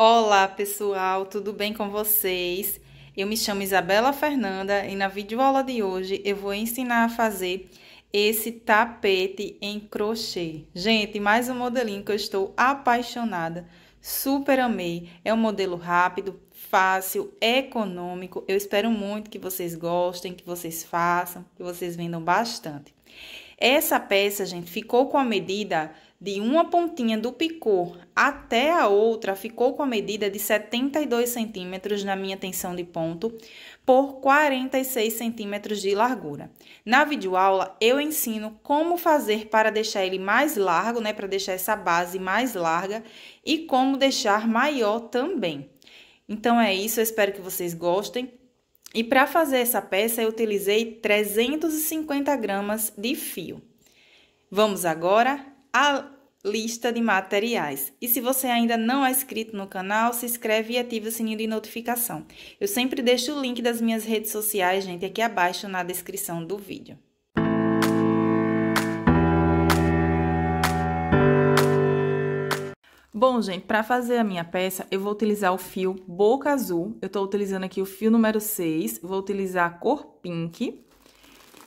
Olá pessoal, tudo bem com vocês? Eu me chamo Isabela Fernanda e na videoaula de hoje eu vou ensinar a fazer esse tapete em crochê. Gente, mais um modelinho que eu estou apaixonada, super amei. É um modelo rápido, fácil, econômico. Eu espero muito que vocês gostem, que vocês façam, que vocês vendam bastante. Essa peça, gente, ficou com a medida de uma pontinha do picô até a outra ficou com a medida de 72 centímetros na minha tensão de ponto por 46 centímetros de largura. Na videoaula eu ensino como fazer para deixar ele mais largo, né, para deixar essa base mais larga e como deixar maior também. Então é isso, eu espero que vocês gostem. E para fazer essa peça eu utilizei 350 gramas de fio. Vamos agora a lista de materiais. E se você ainda não é inscrito no canal, se inscreve e ative o sininho de notificação. Eu sempre deixo o link das minhas redes sociais, gente, aqui abaixo na descrição do vídeo. Bom, gente, para fazer a minha peça, eu vou utilizar o fio boca azul. Eu estou utilizando aqui o fio número 6, vou utilizar a cor pink.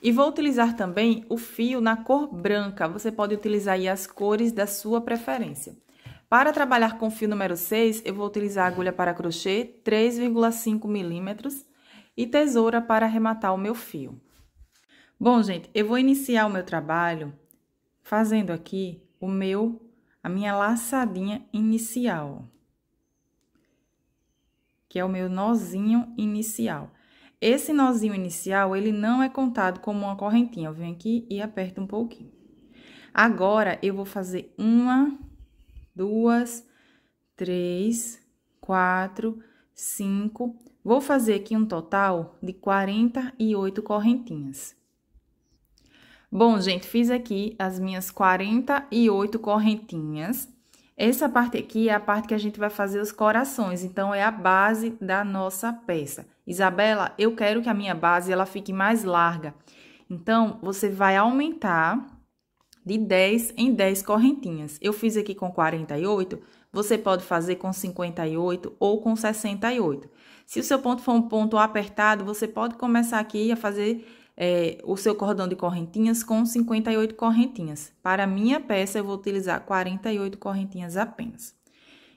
E vou utilizar também o fio na cor branca, você pode utilizar aí as cores da sua preferência. Para trabalhar com o fio número 6, eu vou utilizar agulha para crochê 3,5 milímetros e tesoura para arrematar o meu fio. Bom, gente, eu vou iniciar o meu trabalho fazendo aqui o meu, a minha laçadinha inicial, que é o meu nozinho inicial. Esse nozinho inicial, ele não é contado como uma correntinha. Eu venho aqui e aperto um pouquinho. Agora, eu vou fazer uma, duas, três, quatro, cinco. Vou fazer aqui um total de 48 correntinhas. Bom, gente, fiz aqui as minhas 48 correntinhas. Essa parte aqui é a parte que a gente vai fazer os corações, então é a base da nossa peça. Isabela, eu quero que a minha base ela fique mais larga. Então, você vai aumentar de 10 em 10 correntinhas. Eu fiz aqui com 48, você pode fazer com 58 ou com 68. Se o seu ponto for um ponto apertado, você pode começar aqui a fazer é, o seu cordão de correntinhas com 58 correntinhas. Para minha peça, eu vou utilizar 48 correntinhas apenas.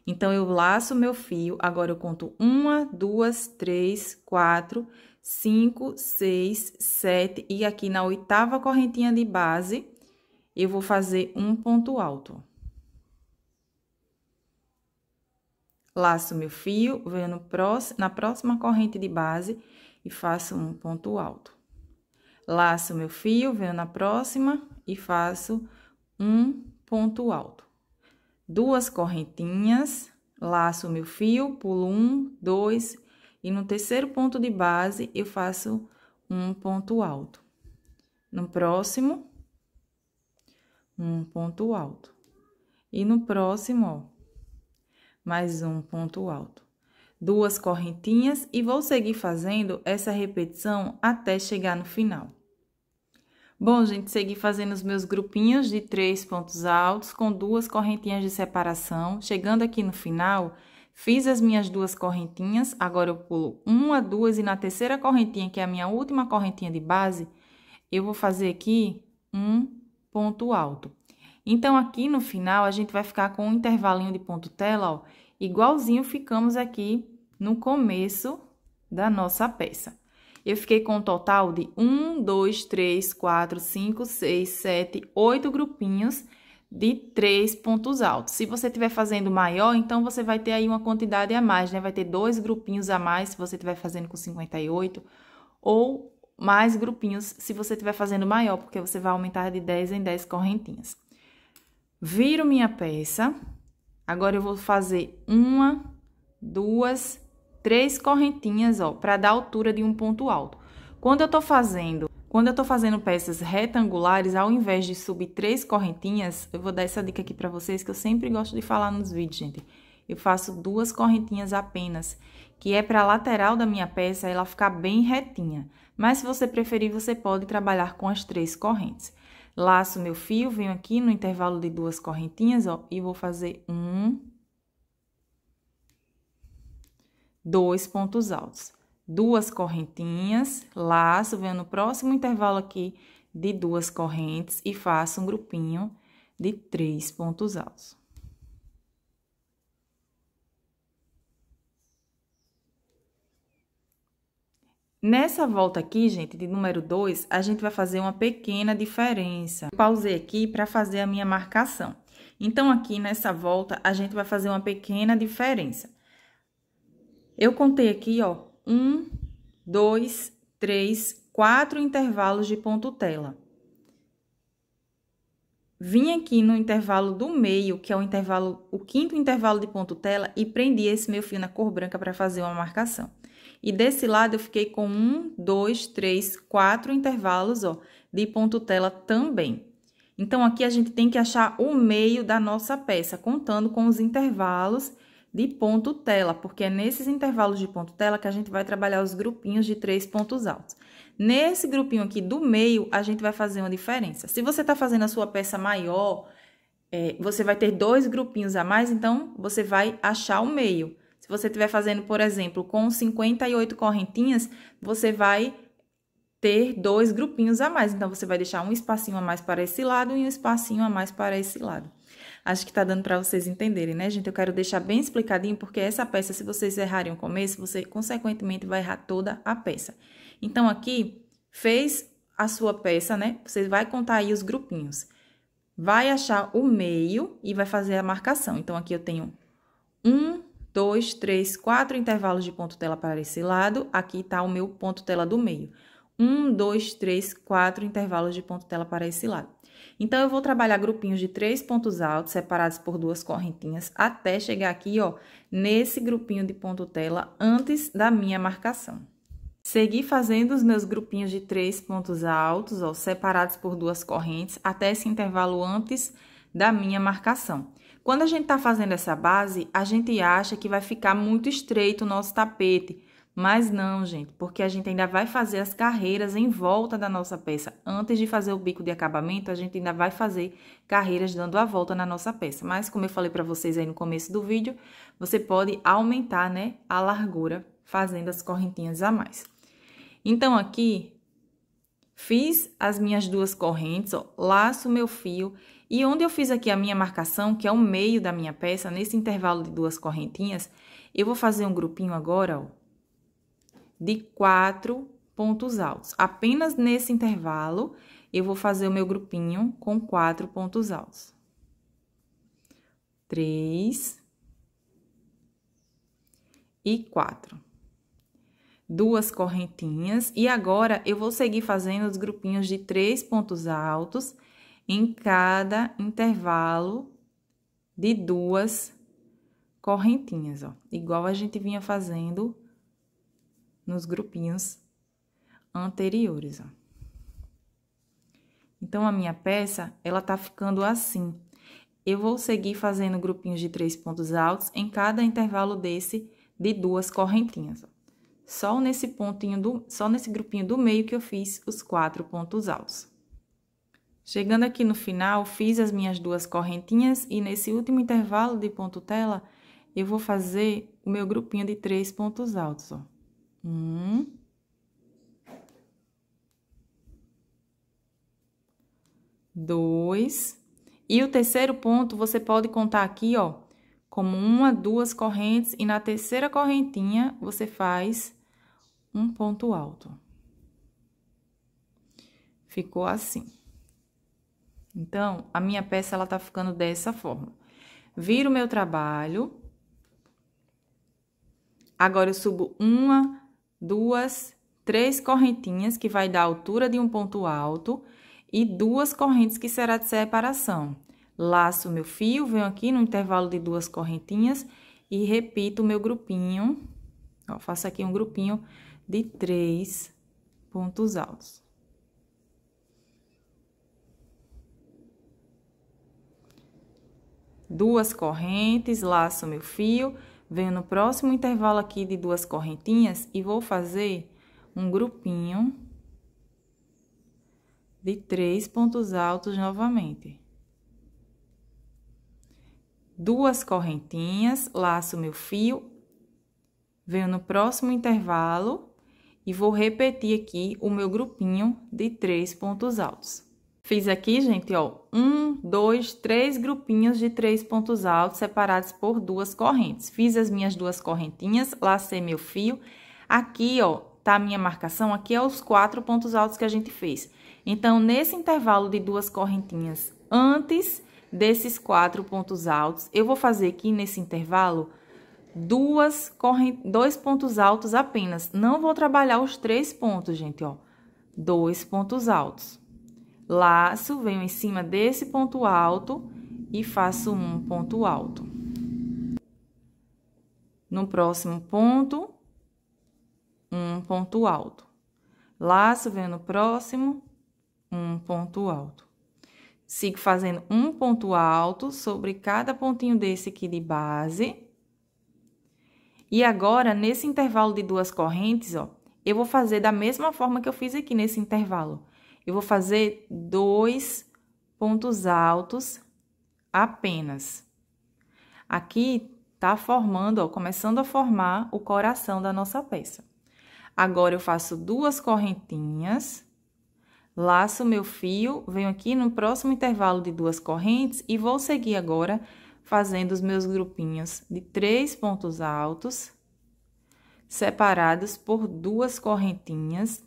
Então, eu laço meu fio, agora eu conto uma, duas, três, quatro, cinco, seis, sete, e aqui na oitava correntinha de base, eu vou fazer um ponto alto. Laço meu fio, venho no próximo, na próxima corrente de base e faço um ponto alto. Laço meu fio, venho na próxima e faço um ponto alto. Duas correntinhas, laço meu fio, pulo um, dois, e no terceiro ponto de base eu faço um ponto alto. No próximo, um ponto alto. E no próximo, ó, mais um ponto alto duas correntinhas e vou seguir fazendo essa repetição até chegar no final. Bom, gente, segui fazendo os meus grupinhos de três pontos altos com duas correntinhas de separação. Chegando aqui no final, fiz as minhas duas correntinhas, agora eu pulo uma, duas e na terceira correntinha, que é a minha última correntinha de base, eu vou fazer aqui um ponto alto. Então, aqui no final, a gente vai ficar com um intervalinho de ponto tela, ó, igualzinho ficamos aqui no começo da nossa peça. Eu fiquei com um total de 1, 2, 3, 4, 5, 6, 7, 8 grupinhos de três pontos altos. Se você estiver fazendo maior, então você vai ter aí uma quantidade a mais, né? Vai ter dois grupinhos a mais se você estiver fazendo com 58, ou mais grupinhos se você estiver fazendo maior, porque você vai aumentar de 10 em 10 correntinhas. Viro minha peça. Agora, eu vou fazer uma, duas, três correntinhas, ó, para dar altura de um ponto alto. Quando eu tô fazendo, quando eu tô fazendo peças retangulares, ao invés de subir três correntinhas, eu vou dar essa dica aqui para vocês que eu sempre gosto de falar nos vídeos, gente. Eu faço duas correntinhas apenas, que é para a lateral da minha peça ela ficar bem retinha. Mas se você preferir, você pode trabalhar com as três correntes. Laço meu fio, venho aqui no intervalo de duas correntinhas, ó, e vou fazer um, dois pontos altos. Duas correntinhas, laço, venho no próximo intervalo aqui de duas correntes e faço um grupinho de três pontos altos. Nessa volta aqui, gente, de número 2, a gente vai fazer uma pequena diferença. Eu pausei aqui para fazer a minha marcação. Então, aqui nessa volta, a gente vai fazer uma pequena diferença. Eu contei aqui, ó, um, dois, três, quatro intervalos de ponto tela. Vim aqui no intervalo do meio, que é o intervalo, o quinto intervalo de ponto tela, e prendi esse meu fio na cor branca para fazer uma marcação. E desse lado eu fiquei com um, dois, três, quatro intervalos, ó, de ponto tela também. Então, aqui a gente tem que achar o meio da nossa peça, contando com os intervalos de ponto tela, porque é nesses intervalos de ponto tela que a gente vai trabalhar os grupinhos de três pontos altos. Nesse grupinho aqui do meio, a gente vai fazer uma diferença. Se você está fazendo a sua peça maior, é, você vai ter dois grupinhos a mais, então você vai achar o meio. Se você estiver fazendo, por exemplo, com 58 correntinhas, você vai ter dois grupinhos a mais. Então, você vai deixar um espacinho a mais para esse lado e um espacinho a mais para esse lado. Acho que tá dando para vocês entenderem, né, gente? Eu quero deixar bem explicadinho, porque essa peça, se vocês errarem o começo, você consequentemente vai errar toda a peça. Então, aqui, fez a sua peça, né? Você vai contar aí os grupinhos. Vai achar o meio e vai fazer a marcação. Então, aqui eu tenho um, dois, três, quatro intervalos de ponto tela para esse lado. Aqui tá o meu ponto tela do meio. Um, dois, três, quatro intervalos de ponto tela para esse lado. Então, eu vou trabalhar grupinhos de três pontos altos, separados por duas correntinhas, até chegar aqui, ó, nesse grupinho de ponto tela, antes da minha marcação. Segui fazendo os meus grupinhos de três pontos altos, ó, separados por duas correntes, até esse intervalo antes da minha marcação. Quando a gente tá fazendo essa base, a gente acha que vai ficar muito estreito o nosso tapete, mas não, gente, porque a gente ainda vai fazer as carreiras em volta da nossa peça. Antes de fazer o bico de acabamento, a gente ainda vai fazer carreiras dando a volta na nossa peça. Mas, como eu falei para vocês aí no começo do vídeo, você pode aumentar, né, a largura fazendo as correntinhas a mais. Então, aqui, fiz as minhas duas correntes, ó, laço meu fio e onde eu fiz aqui a minha marcação, que é o meio da minha peça, nesse intervalo de duas correntinhas, eu vou fazer um grupinho agora, ó, de quatro pontos altos. Apenas nesse intervalo, eu vou fazer o meu grupinho com quatro pontos altos. Três e quatro. Duas correntinhas. E agora, eu vou seguir fazendo os grupinhos de três pontos altos em cada intervalo de duas correntinhas, ó. Igual a gente vinha fazendo nos grupinhos anteriores. Ó. Então, a minha peça, ela tá ficando assim. Eu vou seguir fazendo grupinhos de três pontos altos em cada intervalo desse de duas correntinhas. Ó. Só nesse pontinho do, só nesse grupinho do meio que eu fiz os quatro pontos altos. Chegando aqui no final, fiz as minhas duas correntinhas e nesse último intervalo de ponto tela, eu vou fazer o meu grupinho de três pontos altos, ó. Um. Dois. E o terceiro ponto, você pode contar aqui, ó, como uma, duas correntes, e na terceira correntinha, você faz um ponto alto. Ficou assim. Então, a minha peça, ela tá ficando dessa forma. Viro o meu trabalho. Agora, eu subo uma, duas, três correntinhas que vai dar a altura de um ponto alto e duas correntes que será de separação. Laço meu fio, venho aqui no intervalo de duas correntinhas e repito o meu grupinho, ó, faço aqui um grupinho de três pontos altos. Duas correntes, laço meu fio, Venho no próximo intervalo aqui de duas correntinhas e vou fazer um grupinho de três pontos altos novamente. Duas correntinhas, laço meu fio, venho no próximo intervalo e vou repetir aqui o meu grupinho de três pontos altos. Fiz aqui, gente, ó, um, dois, três grupinhos de três pontos altos separados por duas correntes. Fiz as minhas duas correntinhas, lacei meu fio. Aqui, ó, tá a minha marcação, aqui é os quatro pontos altos que a gente fez. Então, nesse intervalo de duas correntinhas antes desses quatro pontos altos, eu vou fazer aqui nesse intervalo duas corrent... dois pontos altos apenas. Não vou trabalhar os três pontos, gente, ó. Dois pontos altos laço, venho em cima desse ponto alto e faço um ponto alto. No próximo ponto, um ponto alto. Laço, venho no próximo, um ponto alto. Sigo fazendo um ponto alto sobre cada pontinho desse aqui de base. E agora, nesse intervalo de duas correntes, ó, eu vou fazer da mesma forma que eu fiz aqui nesse intervalo eu vou fazer dois pontos altos apenas. Aqui tá formando, ó, começando a formar o coração da nossa peça. Agora, eu faço duas correntinhas, laço meu fio, venho aqui no próximo intervalo de duas correntes e vou seguir agora fazendo os meus grupinhos de três pontos altos, separados por duas correntinhas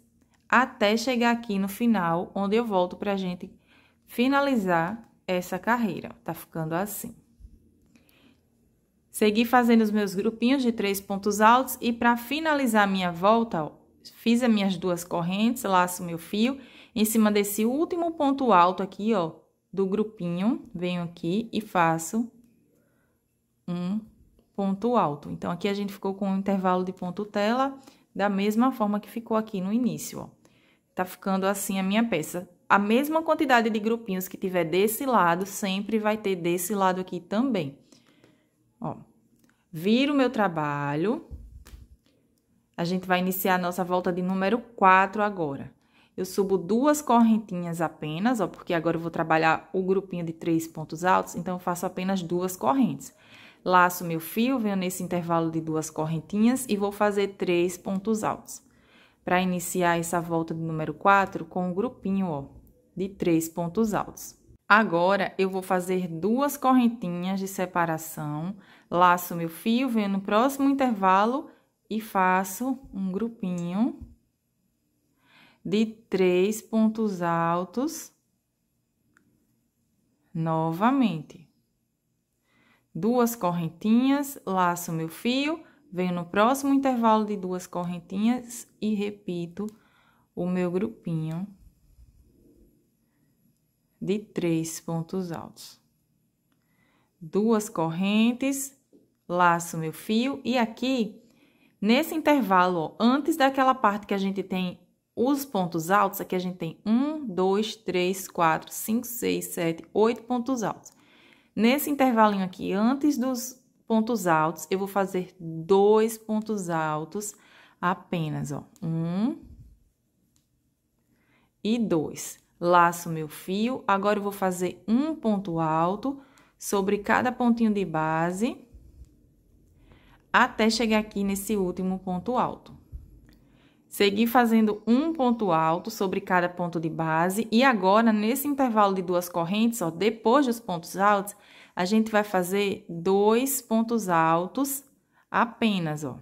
até chegar aqui no final, onde eu volto pra gente finalizar essa carreira. Tá ficando assim. Segui fazendo os meus grupinhos de três pontos altos e para finalizar minha volta, ó, fiz as minhas duas correntes, laço meu fio em cima desse último ponto alto aqui, ó, do grupinho, venho aqui e faço um ponto alto. Então, aqui a gente ficou com um intervalo de ponto tela da mesma forma que ficou aqui no início, ó. Tá ficando assim a minha peça. A mesma quantidade de grupinhos que tiver desse lado, sempre vai ter desse lado aqui também. Ó, viro meu trabalho. A gente vai iniciar a nossa volta de número 4 agora. Eu subo duas correntinhas apenas, ó, porque agora eu vou trabalhar o grupinho de três pontos altos, então eu faço apenas duas correntes. Laço meu fio, venho nesse intervalo de duas correntinhas e vou fazer três pontos altos para iniciar essa volta do número 4 com um grupinho ó, de três pontos altos. Agora, eu vou fazer duas correntinhas de separação, laço meu fio, venho no próximo intervalo e faço um grupinho de três pontos altos novamente. Duas correntinhas, laço meu fio, Venho no próximo intervalo de duas correntinhas e repito o meu grupinho de três pontos altos. Duas correntes, laço meu fio e aqui, nesse intervalo, ó, antes daquela parte que a gente tem os pontos altos, aqui a gente tem um, dois, três, quatro, cinco, seis, sete, oito pontos altos. Nesse intervalinho aqui, antes dos pontos altos, eu vou fazer dois pontos altos apenas, ó. Um e dois. Laço meu fio, agora eu vou fazer um ponto alto sobre cada pontinho de base até chegar aqui nesse último ponto alto. Segui fazendo um ponto alto sobre cada ponto de base e agora, nesse intervalo de duas correntes, ó, depois dos pontos altos, a gente vai fazer dois pontos altos apenas, ó.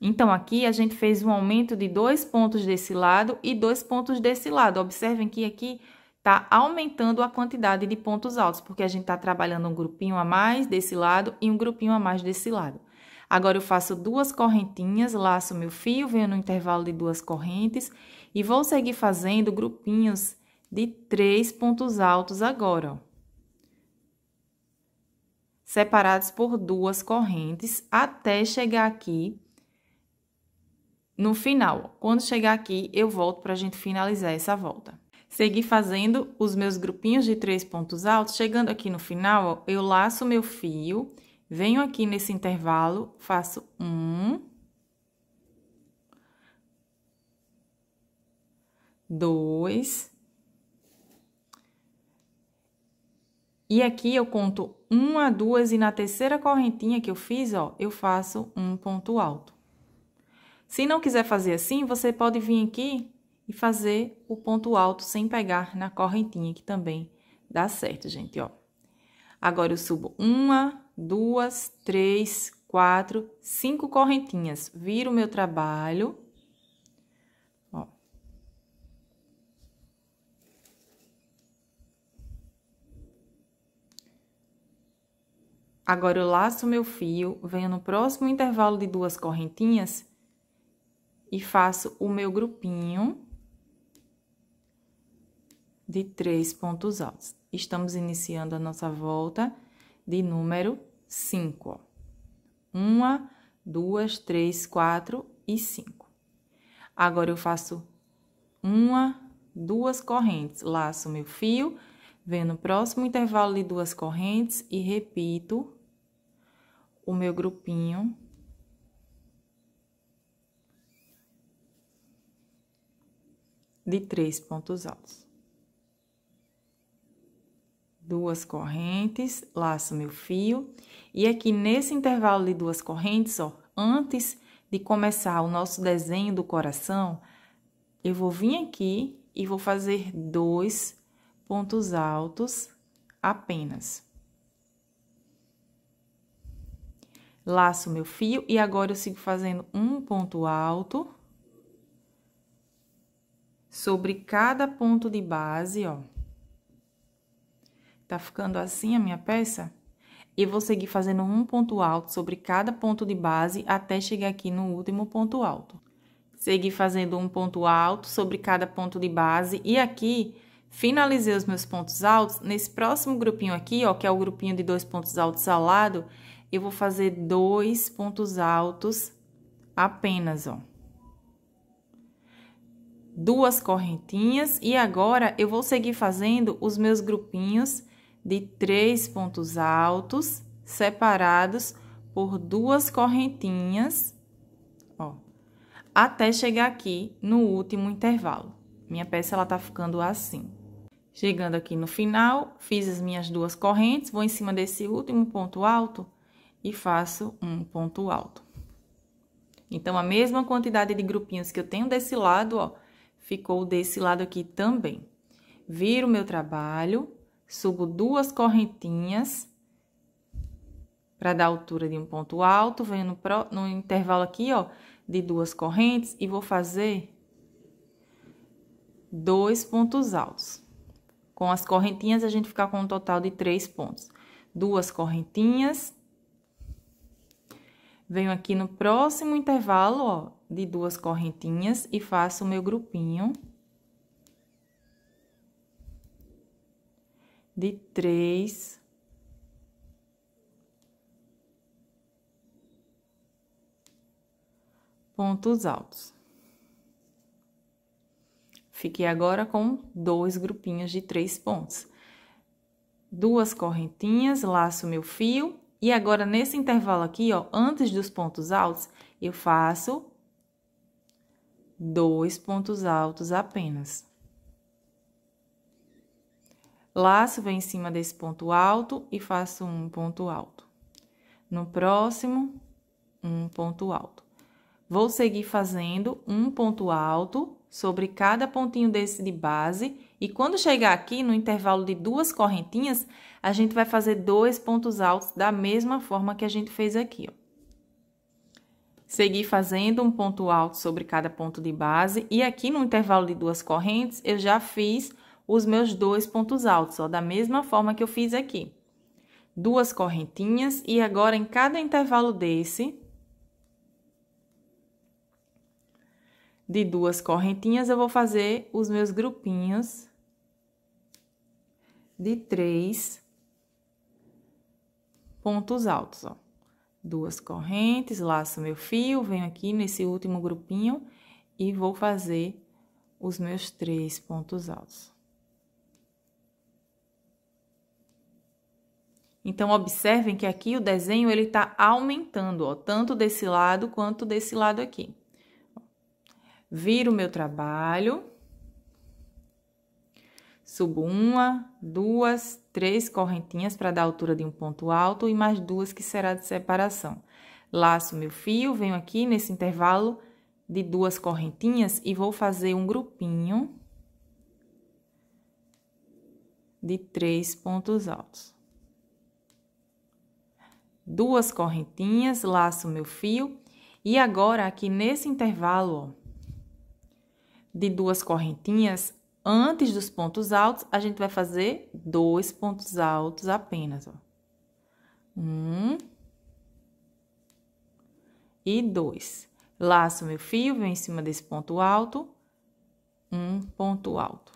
Então, aqui a gente fez um aumento de dois pontos desse lado e dois pontos desse lado. Observem que aqui tá aumentando a quantidade de pontos altos, porque a gente tá trabalhando um grupinho a mais desse lado e um grupinho a mais desse lado. Agora, eu faço duas correntinhas, laço meu fio, venho no intervalo de duas correntes e vou seguir fazendo grupinhos de três pontos altos agora, ó separados por duas correntes até chegar aqui no final. Quando chegar aqui, eu volto para a gente finalizar essa volta. Segui fazendo os meus grupinhos de três pontos altos. Chegando aqui no final, ó, eu laço meu fio, venho aqui nesse intervalo, faço um, dois, E aqui eu conto uma, duas e na terceira correntinha que eu fiz, ó, eu faço um ponto alto. Se não quiser fazer assim, você pode vir aqui e fazer o ponto alto sem pegar na correntinha, que também dá certo, gente, ó. Agora, eu subo uma, duas, três, quatro, cinco correntinhas, viro o meu trabalho Agora eu laço meu fio, venho no próximo intervalo de duas correntinhas e faço o meu grupinho de três pontos altos. Estamos iniciando a nossa volta de número 5. Uma, duas, três, quatro e cinco. Agora eu faço uma, duas correntes, laço meu fio, venho no próximo intervalo de duas correntes e repito o meu grupinho. De três pontos altos. Duas correntes, laço meu fio. E aqui é nesse intervalo de duas correntes, ó, antes de começar o nosso desenho do coração, eu vou vir aqui e vou fazer dois pontos altos apenas. laço meu fio e agora eu sigo fazendo um ponto alto sobre cada ponto de base, ó. Tá ficando assim a minha peça? E vou seguir fazendo um ponto alto sobre cada ponto de base até chegar aqui no último ponto alto. Segui fazendo um ponto alto sobre cada ponto de base e aqui finalizei os meus pontos altos. Nesse próximo grupinho aqui, ó, que é o grupinho de dois pontos altos ao lado, eu vou fazer dois pontos altos apenas, ó. Duas correntinhas e agora eu vou seguir fazendo os meus grupinhos de três pontos altos separados por duas correntinhas, ó, até chegar aqui no último intervalo. Minha peça ela tá ficando assim. Chegando aqui no final, fiz as minhas duas correntes, vou em cima desse último ponto alto e faço um ponto alto. Então, a mesma quantidade de grupinhos que eu tenho desse lado, ó, ficou desse lado aqui também. Viro meu trabalho, subo duas correntinhas para dar altura de um ponto alto, venho no, pro, no intervalo aqui, ó, de duas correntes e vou fazer dois pontos altos. Com as correntinhas, a gente fica com um total de três pontos. Duas correntinhas Venho aqui no próximo intervalo, ó, de duas correntinhas e faço o meu grupinho. De três. Pontos altos. Fiquei agora com dois grupinhos de três pontos. Duas correntinhas, laço meu fio e agora, nesse intervalo aqui, ó, antes dos pontos altos, eu faço dois pontos altos apenas. Laço vem em cima desse ponto alto e faço um ponto alto. No próximo, um ponto alto. Vou seguir fazendo um ponto alto sobre cada pontinho desse de base e quando chegar aqui no intervalo de duas correntinhas, a gente vai fazer dois pontos altos da mesma forma que a gente fez aqui, ó. Seguir fazendo um ponto alto sobre cada ponto de base e aqui no intervalo de duas correntes eu já fiz os meus dois pontos altos, ó, da mesma forma que eu fiz aqui. Duas correntinhas e agora em cada intervalo desse de duas correntinhas, eu vou fazer os meus grupinhos de três pontos altos, ó. Duas correntes, laço meu fio, venho aqui nesse último grupinho e vou fazer os meus três pontos altos. Então, observem que aqui o desenho, ele tá aumentando, ó, tanto desse lado quanto desse lado aqui viro o meu trabalho, subo uma, duas, três correntinhas para dar a altura de um ponto alto e mais duas que será de separação. Laço meu fio, venho aqui nesse intervalo de duas correntinhas e vou fazer um grupinho de três pontos altos. Duas correntinhas, laço meu fio e agora aqui nesse intervalo, ó, de duas correntinhas, antes dos pontos altos, a gente vai fazer dois pontos altos apenas, ó. Um. E dois. Laço meu fio, venho em cima desse ponto alto, um ponto alto.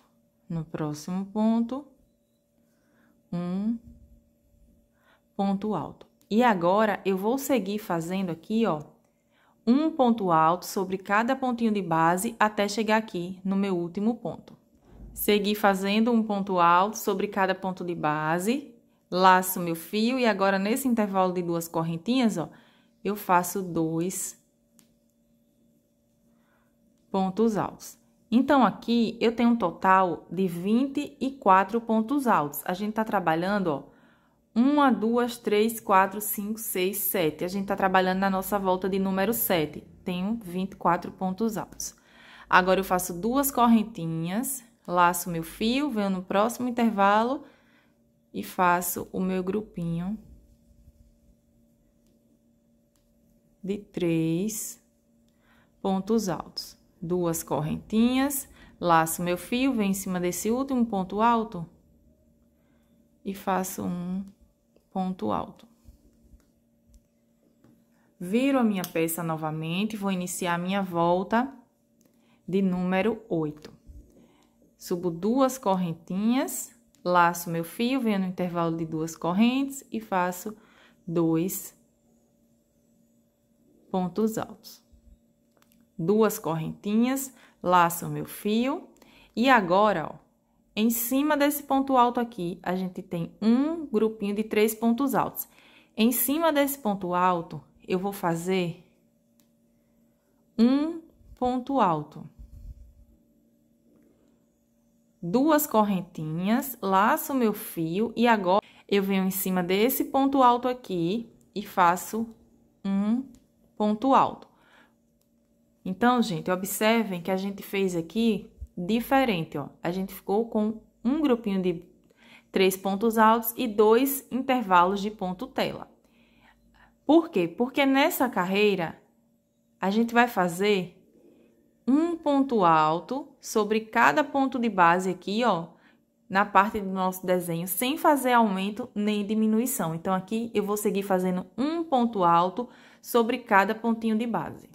No próximo ponto, um ponto alto. E agora, eu vou seguir fazendo aqui, ó, um ponto alto sobre cada pontinho de base até chegar aqui no meu último ponto. Segui fazendo um ponto alto sobre cada ponto de base, laço meu fio e agora nesse intervalo de duas correntinhas, ó, eu faço dois pontos altos. Então, aqui eu tenho um total de 24 pontos altos. A gente tá trabalhando, ó, uma, duas, três, quatro, cinco, seis, sete. A gente tá trabalhando na nossa volta de número sete. Tenho 24 pontos altos. Agora, eu faço duas correntinhas, laço meu fio, venho no próximo intervalo e faço o meu grupinho de três pontos altos. Duas correntinhas, laço meu fio, venho em cima desse último ponto alto e faço um, ponto alto. Viro a minha peça novamente, vou iniciar a minha volta de número 8. Subo duas correntinhas, laço meu fio, venho no intervalo de duas correntes e faço dois pontos altos. Duas correntinhas, laço meu fio e agora, ó, em cima desse ponto alto aqui, a gente tem um grupinho de três pontos altos. Em cima desse ponto alto, eu vou fazer um ponto alto. Duas correntinhas, laço meu fio e agora eu venho em cima desse ponto alto aqui e faço um ponto alto. Então, gente, observem que a gente fez aqui diferente, ó. A gente ficou com um grupinho de três pontos altos e dois intervalos de ponto tela. Por quê? Porque nessa carreira a gente vai fazer um ponto alto sobre cada ponto de base aqui, ó, na parte do nosso desenho, sem fazer aumento nem diminuição. Então, aqui eu vou seguir fazendo um ponto alto sobre cada pontinho de base.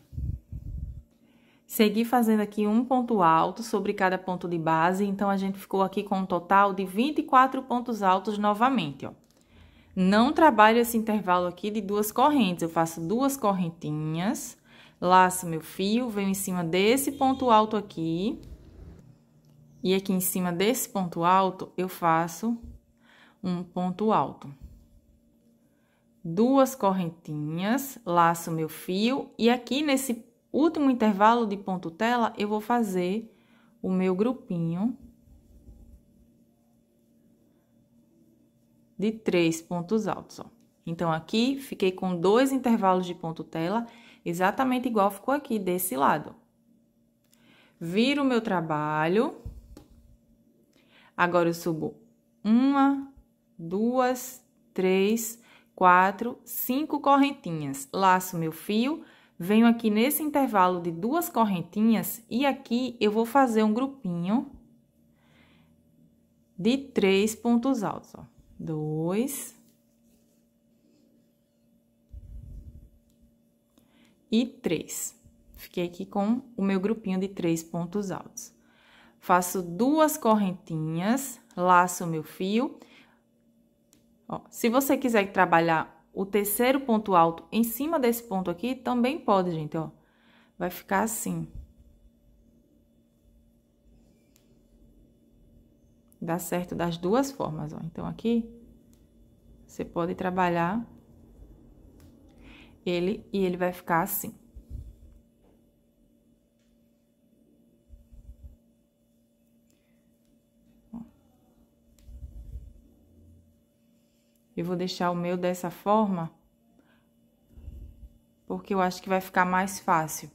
Segui fazendo aqui um ponto alto sobre cada ponto de base, então a gente ficou aqui com um total de 24 pontos altos novamente, ó. Não trabalho esse intervalo aqui de duas correntes, eu faço duas correntinhas, laço meu fio, venho em cima desse ponto alto aqui, e aqui em cima desse ponto alto, eu faço um ponto alto. Duas correntinhas, laço meu fio, e aqui nesse último intervalo de ponto tela, eu vou fazer o meu grupinho de três pontos altos, ó. Então, aqui, fiquei com dois intervalos de ponto tela, exatamente igual ficou aqui desse lado. Viro o meu trabalho. Agora, eu subo uma, duas, três, quatro, cinco correntinhas. Laço meu fio venho aqui nesse intervalo de duas correntinhas e aqui eu vou fazer um grupinho de três pontos altos, ó. Dois. E três. Fiquei aqui com o meu grupinho de três pontos altos. Faço duas correntinhas, laço o meu fio. Ó, se você quiser trabalhar o terceiro ponto alto em cima desse ponto aqui, também pode, gente, ó. Vai ficar assim. Dá certo das duas formas, ó. Então, aqui, você pode trabalhar ele e ele vai ficar assim. Eu vou deixar o meu dessa forma, porque eu acho que vai ficar mais fácil.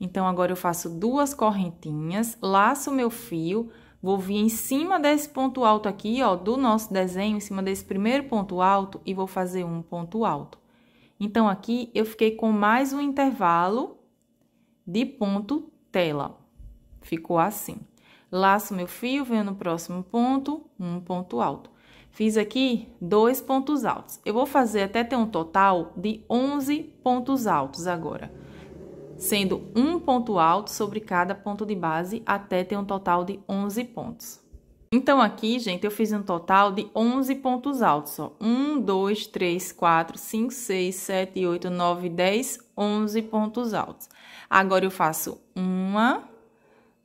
Então, agora eu faço duas correntinhas, laço meu fio, vou vir em cima desse ponto alto aqui, ó, do nosso desenho, em cima desse primeiro ponto alto, e vou fazer um ponto alto. Então, aqui eu fiquei com mais um intervalo de ponto tela. Ficou assim. Laço meu fio, venho no próximo ponto, um ponto alto. Fiz aqui dois pontos altos. Eu vou fazer até ter um total de 11 pontos altos agora, sendo um ponto alto sobre cada ponto de base até ter um total de 11 pontos. Então, aqui, gente, eu fiz um total de 11 pontos altos, ó. 1, 2, 3, 4, 5, 6, 7, 8, 9, 10, 11 pontos altos. Agora, eu faço uma,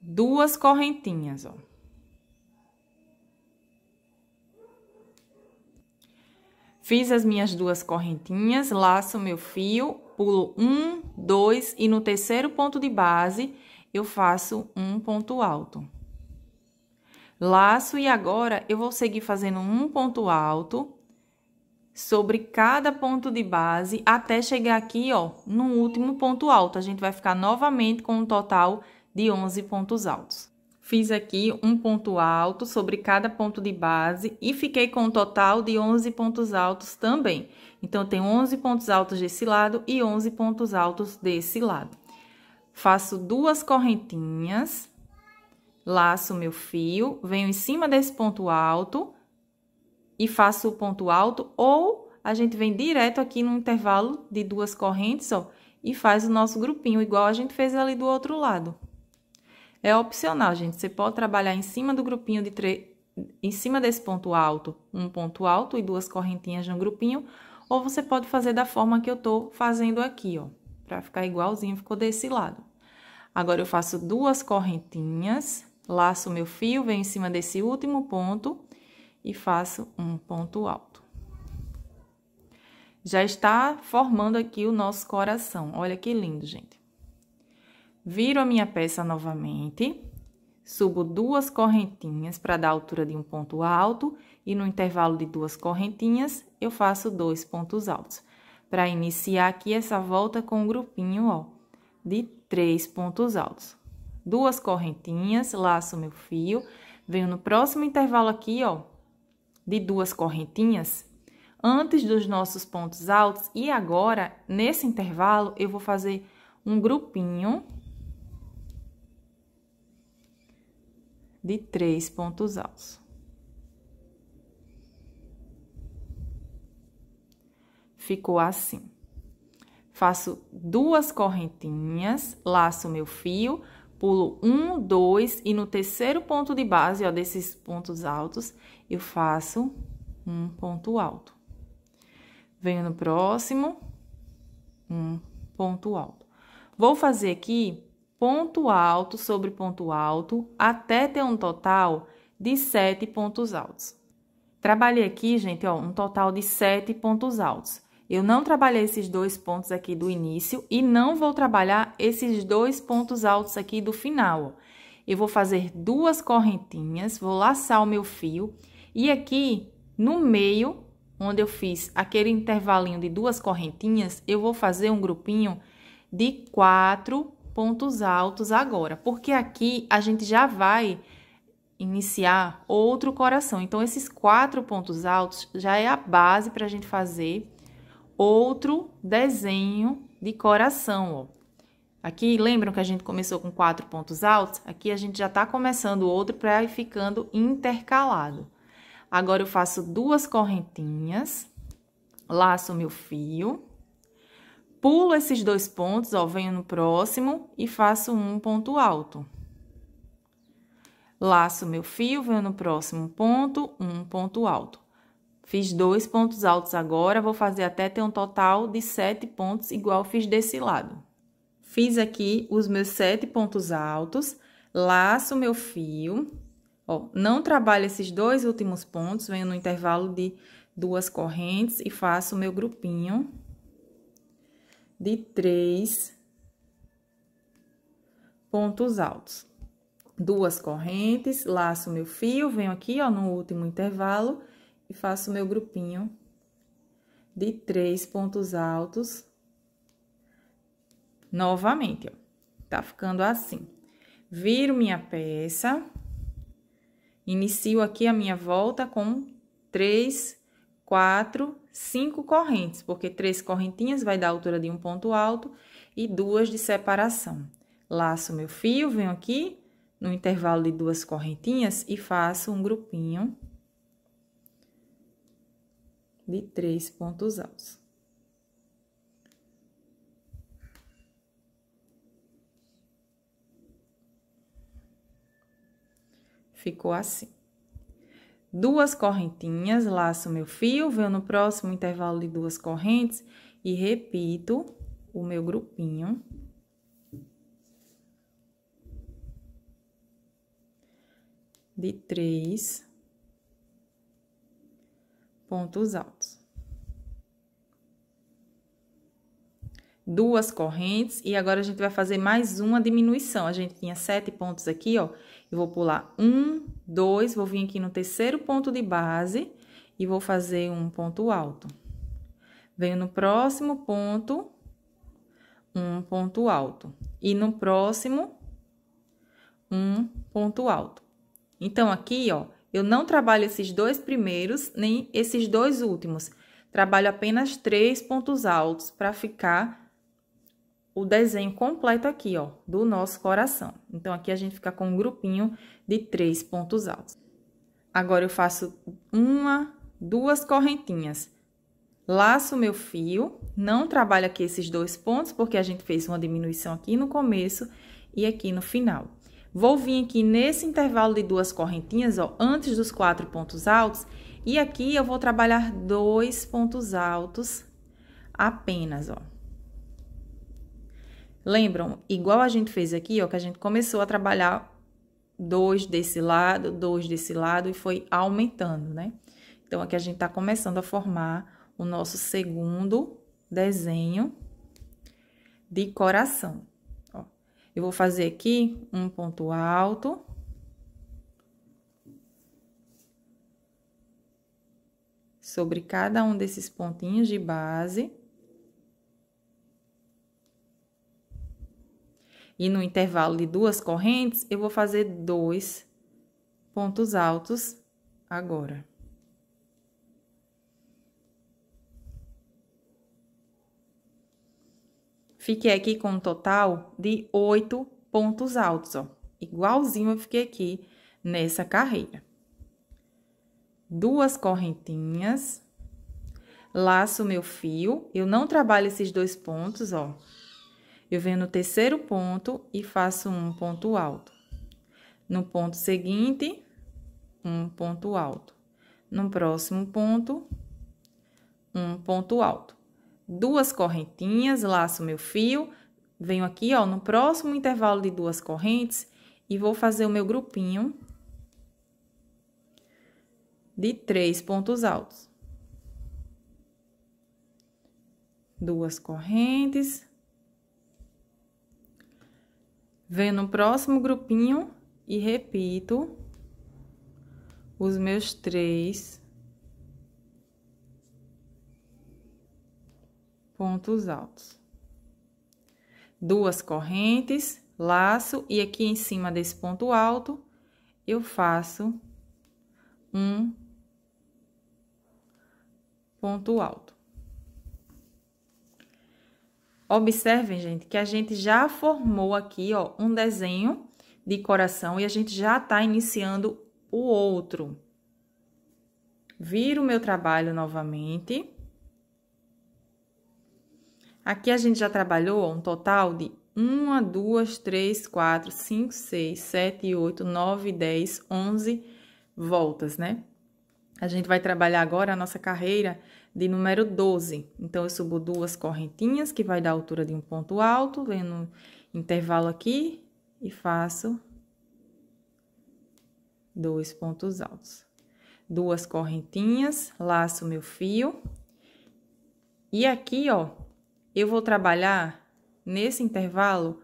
duas correntinhas, ó. Fiz as minhas duas correntinhas, laço meu fio, pulo um, dois e no terceiro ponto de base eu faço um ponto alto. Laço e agora eu vou seguir fazendo um ponto alto sobre cada ponto de base até chegar aqui, ó, no último ponto alto. A gente vai ficar novamente com um total de 11 pontos altos. Fiz aqui um ponto alto sobre cada ponto de base e fiquei com um total de 11 pontos altos também. Então, tem 11 pontos altos desse lado e 11 pontos altos desse lado. Faço duas correntinhas, laço meu fio, venho em cima desse ponto alto e faço o ponto alto ou a gente vem direto aqui no intervalo de duas correntes, ó, e faz o nosso grupinho, igual a gente fez ali do outro lado. É opcional, gente. Você pode trabalhar em cima do grupinho de três, em cima desse ponto alto, um ponto alto e duas correntinhas no grupinho, ou você pode fazer da forma que eu tô fazendo aqui, ó, para ficar igualzinho, ficou desse lado. Agora eu faço duas correntinhas, laço meu fio, venho em cima desse último ponto e faço um ponto alto. Já está formando aqui o nosso coração. Olha que lindo, gente. Viro a minha peça novamente, subo duas correntinhas para dar a altura de um ponto alto e no intervalo de duas correntinhas eu faço dois pontos altos. Para iniciar aqui essa volta com um grupinho, ó, de três pontos altos. Duas correntinhas, laço meu fio, venho no próximo intervalo aqui, ó, de duas correntinhas, antes dos nossos pontos altos e agora, nesse intervalo, eu vou fazer um grupinho de três pontos altos. Ficou assim. Faço duas correntinhas, laço meu fio, pulo um, dois e no terceiro ponto de base, ó, desses pontos altos, eu faço um ponto alto. Venho no próximo, um ponto alto. Vou fazer aqui ponto alto sobre ponto alto até ter um total de sete pontos altos. Trabalhei aqui, gente, ó, um total de sete pontos altos. Eu não trabalhei esses dois pontos aqui do início e não vou trabalhar esses dois pontos altos aqui do final. Eu vou fazer duas correntinhas, vou laçar o meu fio e aqui no meio, onde eu fiz aquele intervalinho de duas correntinhas, eu vou fazer um grupinho de quatro pontos altos agora, porque aqui a gente já vai iniciar outro coração. Então, esses quatro pontos altos já é a base para a gente fazer outro desenho de coração. Ó. Aqui, lembram que a gente começou com quatro pontos altos? Aqui a gente já está começando outro para ir ficando intercalado. Agora, eu faço duas correntinhas, laço meu fio pulo esses dois pontos, ó, venho no próximo e faço um ponto alto. Laço meu fio, venho no próximo ponto, um ponto alto. Fiz dois pontos altos agora, vou fazer até ter um total de sete pontos, igual fiz desse lado. Fiz aqui os meus sete pontos altos, laço meu fio, ó, não trabalho esses dois últimos pontos, venho no intervalo de duas correntes e faço o meu grupinho de três pontos altos. Duas correntes, laço meu fio, venho aqui, ó, no último intervalo e faço meu grupinho de três pontos altos novamente, ó. Tá ficando assim. Viro minha peça, inicio aqui a minha volta com três, quatro cinco correntes, porque três correntinhas vai dar a altura de um ponto alto e duas de separação. Laço meu fio, venho aqui no intervalo de duas correntinhas e faço um grupinho de três pontos altos. Ficou assim duas correntinhas, laço meu fio, venho no próximo intervalo de duas correntes e repito o meu grupinho. De três pontos altos. Duas correntes, e agora a gente vai fazer mais uma diminuição. A gente tinha sete pontos aqui, ó. Eu vou pular um, dois, vou vir aqui no terceiro ponto de base e vou fazer um ponto alto. Venho no próximo ponto, um ponto alto. E no próximo, um ponto alto. Então, aqui, ó, eu não trabalho esses dois primeiros, nem esses dois últimos. Trabalho apenas três pontos altos para ficar o desenho completo aqui, ó, do nosso coração. Então, aqui a gente fica com um grupinho de três pontos altos. Agora, eu faço uma, duas correntinhas. Laço meu fio, não trabalho aqui esses dois pontos, porque a gente fez uma diminuição aqui no começo e aqui no final. Vou vir aqui nesse intervalo de duas correntinhas, ó, antes dos quatro pontos altos, e aqui eu vou trabalhar dois pontos altos apenas, ó. Lembram? Igual a gente fez aqui, ó, que a gente começou a trabalhar dois desse lado, dois desse lado e foi aumentando, né? Então, aqui a gente tá começando a formar o nosso segundo desenho de coração. Ó, eu vou fazer aqui um ponto alto. Sobre cada um desses pontinhos de base. e no intervalo de duas correntes, eu vou fazer dois pontos altos agora. Fiquei aqui com um total de oito pontos altos, ó. Igualzinho eu fiquei aqui nessa carreira. Duas correntinhas, laço meu fio, eu não trabalho esses dois pontos, ó. Eu venho no terceiro ponto e faço um ponto alto. No ponto seguinte, um ponto alto. No próximo ponto, um ponto alto. Duas correntinhas, laço meu fio, venho aqui, ó, no próximo intervalo de duas correntes e vou fazer o meu grupinho de três pontos altos. Duas correntes, Venho no próximo grupinho e repito os meus três pontos altos. Duas correntes, laço e aqui em cima desse ponto alto eu faço um ponto alto. Observem, gente, que a gente já formou aqui, ó, um desenho de coração e a gente já tá iniciando o outro. Viro o meu trabalho novamente. Aqui a gente já trabalhou ó, um total de 1, 2, 3, 4, 5, 6, 7, 8, 9, 10, 11 voltas, né? A gente vai trabalhar agora a nossa carreira de número 12. Então, eu subo duas correntinhas, que vai dar a altura de um ponto alto, venho no intervalo aqui e faço dois pontos altos. Duas correntinhas, laço meu fio. E aqui, ó, eu vou trabalhar nesse intervalo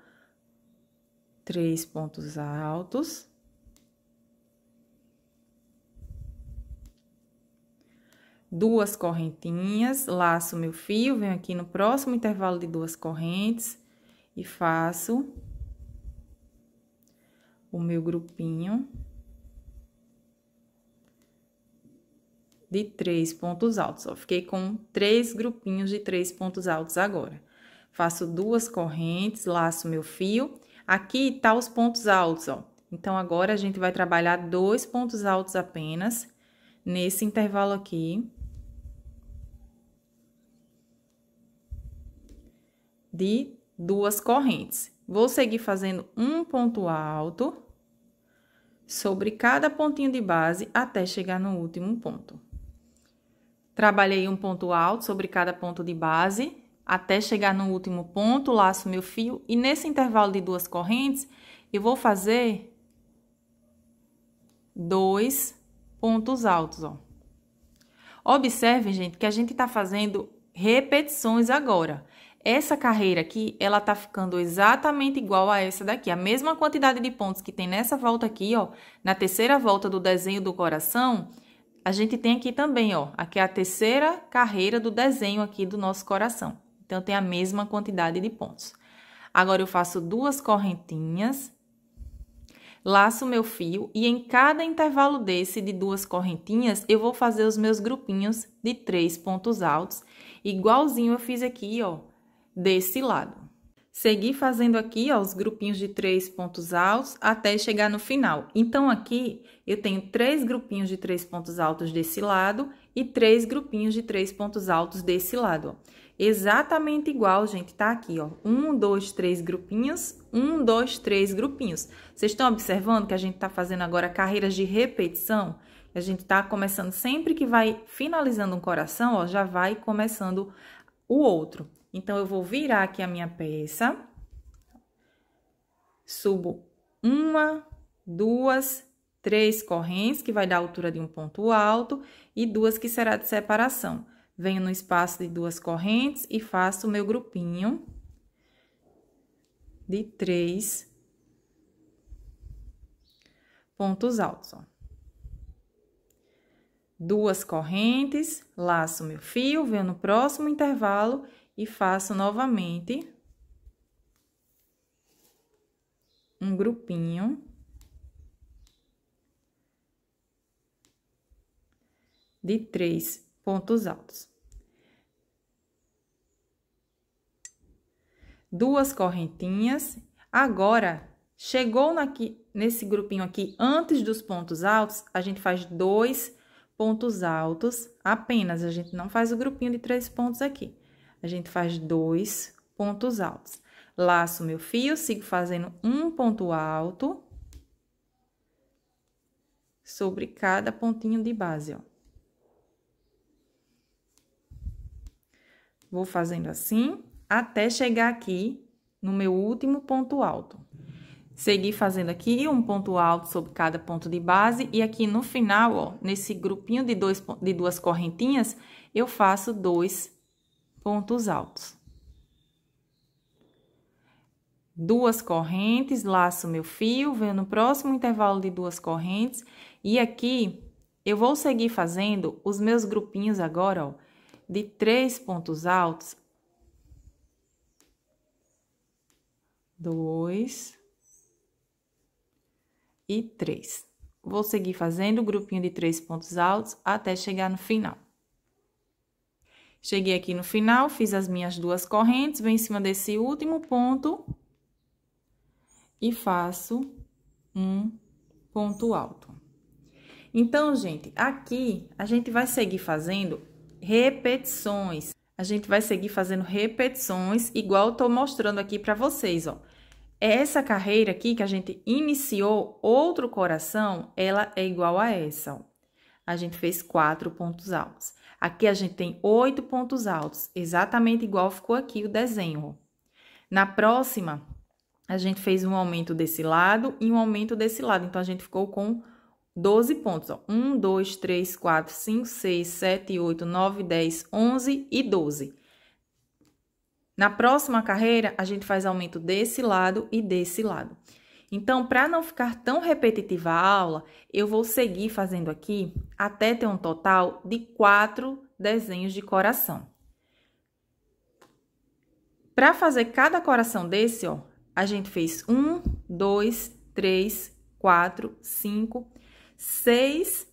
três pontos altos duas correntinhas, laço meu fio, venho aqui no próximo intervalo de duas correntes e faço o meu grupinho de três pontos altos. Ó, fiquei com três grupinhos de três pontos altos agora. Faço duas correntes, laço meu fio. Aqui tá os pontos altos, ó. Então, agora a gente vai trabalhar dois pontos altos apenas nesse intervalo aqui. de duas correntes. Vou seguir fazendo um ponto alto sobre cada pontinho de base até chegar no último ponto. Trabalhei um ponto alto sobre cada ponto de base até chegar no último ponto, laço meu fio e nesse intervalo de duas correntes eu vou fazer dois pontos altos, ó. Observe, gente, que a gente está fazendo repetições agora essa carreira aqui, ela tá ficando exatamente igual a essa daqui. A mesma quantidade de pontos que tem nessa volta aqui, ó, na terceira volta do desenho do coração, a gente tem aqui também, ó, aqui é a terceira carreira do desenho aqui do nosso coração. Então, tem a mesma quantidade de pontos. Agora, eu faço duas correntinhas, laço meu fio e em cada intervalo desse de duas correntinhas, eu vou fazer os meus grupinhos de três pontos altos, igualzinho eu fiz aqui, ó, desse lado. Segui fazendo aqui ó, os grupinhos de três pontos altos até chegar no final. Então, aqui eu tenho três grupinhos de três pontos altos desse lado e três grupinhos de três pontos altos desse lado. Ó. Exatamente igual, gente, tá aqui, ó. Um, dois, três grupinhos, um, dois, três grupinhos. Vocês estão observando que a gente tá fazendo agora carreiras de repetição? A gente tá começando sempre que vai finalizando um coração, ó, já vai começando o outro. Então, eu vou virar aqui a minha peça. Subo uma, duas, três correntes, que vai dar a altura de um ponto alto, e duas que será de separação. Venho no espaço de duas correntes e faço o meu grupinho de três pontos altos, ó. Duas correntes, laço meu fio, venho no próximo intervalo e faço novamente um grupinho. De três pontos altos. Duas correntinhas. Agora, chegou naqui, nesse grupinho aqui, antes dos pontos altos, a gente faz dois pontos altos apenas. A gente não faz o grupinho de três pontos aqui a gente faz dois pontos altos. Laço meu fio, sigo fazendo um ponto alto sobre cada pontinho de base, ó. Vou fazendo assim até chegar aqui no meu último ponto alto. Segui fazendo aqui um ponto alto sobre cada ponto de base e aqui no final, ó, nesse grupinho de, dois, de duas correntinhas, eu faço dois pontos altos. Duas correntes, laço meu fio, venho no próximo intervalo de duas correntes. E aqui, eu vou seguir fazendo os meus grupinhos agora, ó, de três pontos altos. Dois. E três. Vou seguir fazendo o grupinho de três pontos altos até chegar no final. Cheguei aqui no final, fiz as minhas duas correntes, venho em cima desse último ponto e faço um ponto alto. Então, gente, aqui a gente vai seguir fazendo repetições. A gente vai seguir fazendo repetições, igual eu tô mostrando aqui para vocês, ó. Essa carreira aqui que a gente iniciou, outro coração, ela é igual a essa, ó. A gente fez quatro pontos altos. Aqui a gente tem oito pontos altos, exatamente igual ficou aqui o desenho. Na próxima, a gente fez um aumento desse lado e um aumento desse lado. Então, a gente ficou com 12 pontos. Ó. 1, 2, 3, 4, 5, 6, 7, 8, 9, 10, 11 e 12. Na próxima carreira, a gente faz aumento desse lado e desse lado. Então, para não ficar tão repetitiva a aula, eu vou seguir fazendo aqui até ter um total de quatro desenhos de coração. Para fazer cada coração desse, ó, a gente fez um, dois, três, quatro, cinco, seis,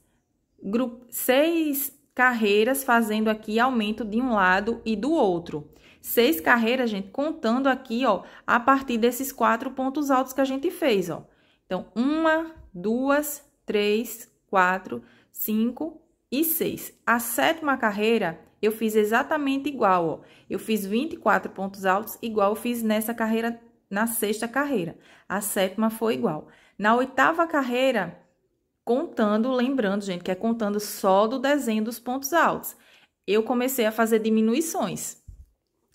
seis carreiras fazendo aqui aumento de um lado e do outro. Seis carreiras, gente, contando aqui, ó, a partir desses quatro pontos altos que a gente fez, ó. Então, uma, duas, três, quatro, cinco e seis. A sétima carreira, eu fiz exatamente igual, ó. Eu fiz 24 pontos altos, igual eu fiz nessa carreira, na sexta carreira. A sétima foi igual. Na oitava carreira, contando, lembrando, gente, que é contando só do desenho dos pontos altos. Eu comecei a fazer diminuições.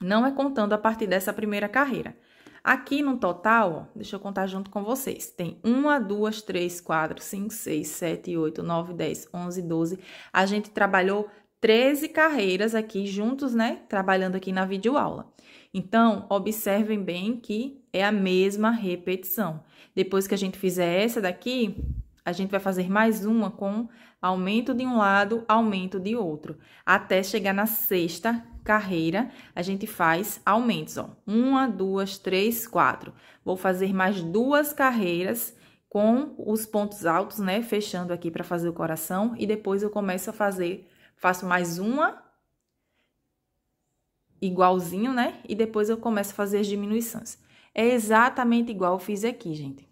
Não é contando a partir dessa primeira carreira. Aqui no total, ó, deixa eu contar junto com vocês. Tem 1, 2, 3, 4, 5, 6, 7, 8, 9, 10, 11, 12. A gente trabalhou 13 carreiras aqui juntos, né? Trabalhando aqui na videoaula. Então, observem bem que é a mesma repetição. Depois que a gente fizer essa daqui, a gente vai fazer mais uma com aumento de um lado, aumento de outro, até chegar na sexta, carreira, a gente faz aumentos, ó. Uma, duas, três, quatro. Vou fazer mais duas carreiras com os pontos altos, né? Fechando aqui para fazer o coração e depois eu começo a fazer, faço mais uma igualzinho, né? E depois eu começo a fazer as diminuições. É exatamente igual eu fiz aqui, gente.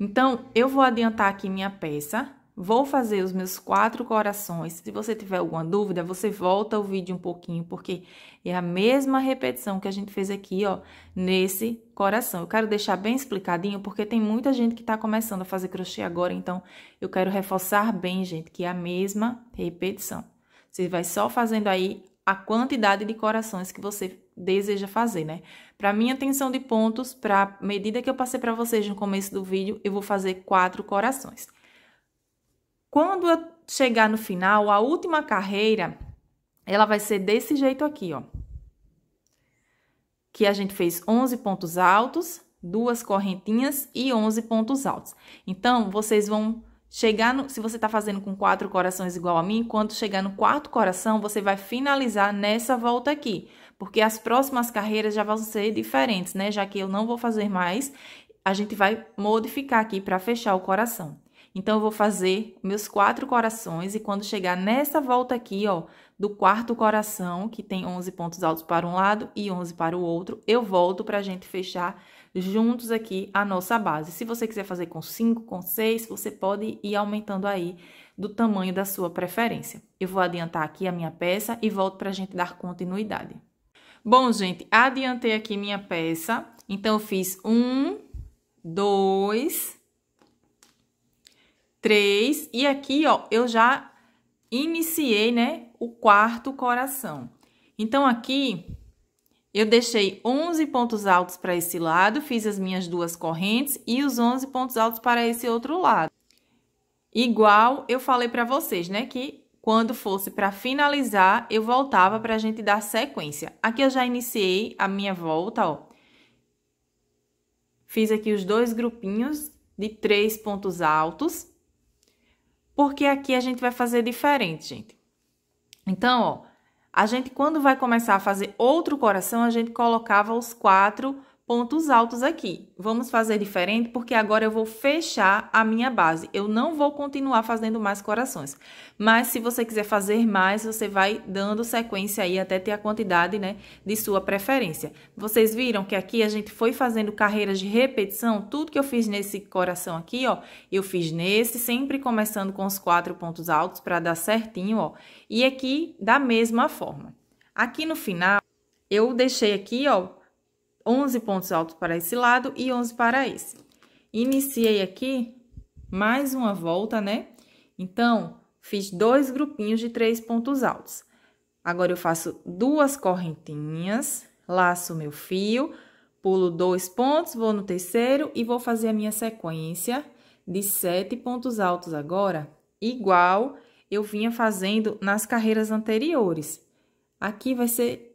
Então, eu vou adiantar aqui minha peça Vou fazer os meus quatro corações. Se você tiver alguma dúvida, você volta o vídeo um pouquinho, porque é a mesma repetição que a gente fez aqui, ó, nesse coração. Eu quero deixar bem explicadinho, porque tem muita gente que tá começando a fazer crochê agora, então eu quero reforçar bem, gente, que é a mesma repetição. Você vai só fazendo aí a quantidade de corações que você deseja fazer, né? Para minha tensão de pontos, para medida que eu passei para vocês no começo do vídeo, eu vou fazer quatro corações. Quando eu chegar no final, a última carreira, ela vai ser desse jeito aqui, ó. Que a gente fez 11 pontos altos, duas correntinhas e 11 pontos altos. Então, vocês vão chegar no, se você está fazendo com quatro corações igual a mim, quando chegar no quarto coração, você vai finalizar nessa volta aqui, porque as próximas carreiras já vão ser diferentes, né? Já que eu não vou fazer mais, a gente vai modificar aqui para fechar o coração. Então, eu vou fazer meus quatro corações e quando chegar nessa volta aqui, ó, do quarto coração, que tem 11 pontos altos para um lado e 11 para o outro, eu volto para a gente fechar juntos aqui a nossa base. Se você quiser fazer com 5, com 6, você pode ir aumentando aí do tamanho da sua preferência. Eu vou adiantar aqui a minha peça e volto para a gente dar continuidade. Bom, gente, adiantei aqui minha peça. Então, eu fiz um, dois, três. E aqui, ó, eu já iniciei, né, o quarto coração. Então, aqui, eu deixei 11 pontos altos para esse lado, fiz as minhas duas correntes e os 11 pontos altos para esse outro lado. Igual eu falei para vocês, né, que quando fosse para finalizar, eu voltava para a gente dar sequência. Aqui eu já iniciei a minha volta, ó. Fiz aqui os dois grupinhos de três pontos altos porque aqui a gente vai fazer diferente, gente. Então, ó, a gente quando vai começar a fazer outro coração, a gente colocava os quatro pontos altos aqui. Vamos fazer diferente porque agora eu vou fechar a minha base. Eu não vou continuar fazendo mais corações. Mas se você quiser fazer mais, você vai dando sequência aí até ter a quantidade, né, de sua preferência. Vocês viram que aqui a gente foi fazendo carreiras de repetição, tudo que eu fiz nesse coração aqui, ó, eu fiz nesse, sempre começando com os quatro pontos altos para dar certinho, ó. E aqui da mesma forma. Aqui no final eu deixei aqui, ó, 11 pontos altos para esse lado e 11 para esse. Iniciei aqui mais uma volta, né? Então, fiz dois grupinhos de três pontos altos. Agora, eu faço duas correntinhas, laço meu fio, pulo dois pontos, vou no terceiro e vou fazer a minha sequência de sete pontos altos agora, igual eu vinha fazendo nas carreiras anteriores. Aqui vai ser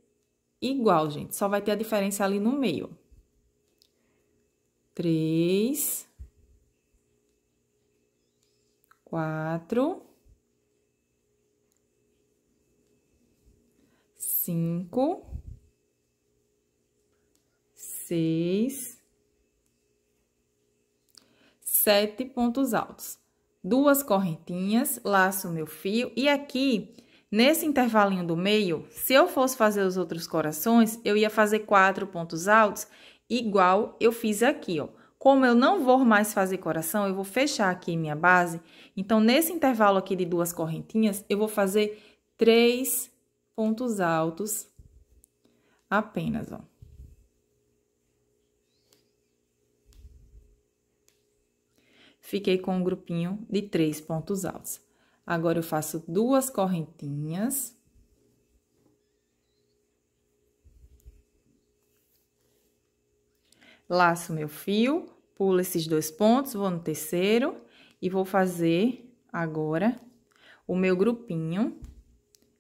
igual, gente. Só vai ter a diferença ali no meio. Três. Quatro. Cinco. Seis. Sete pontos altos. Duas correntinhas, laço meu fio. E aqui Nesse intervalinho do meio, se eu fosse fazer os outros corações, eu ia fazer quatro pontos altos, igual eu fiz aqui, ó. Como eu não vou mais fazer coração, eu vou fechar aqui minha base. Então, nesse intervalo aqui de duas correntinhas, eu vou fazer três pontos altos apenas, ó. Fiquei com um grupinho de três pontos altos. Agora, eu faço duas correntinhas. Laço meu fio, pulo esses dois pontos, vou no terceiro e vou fazer agora o meu grupinho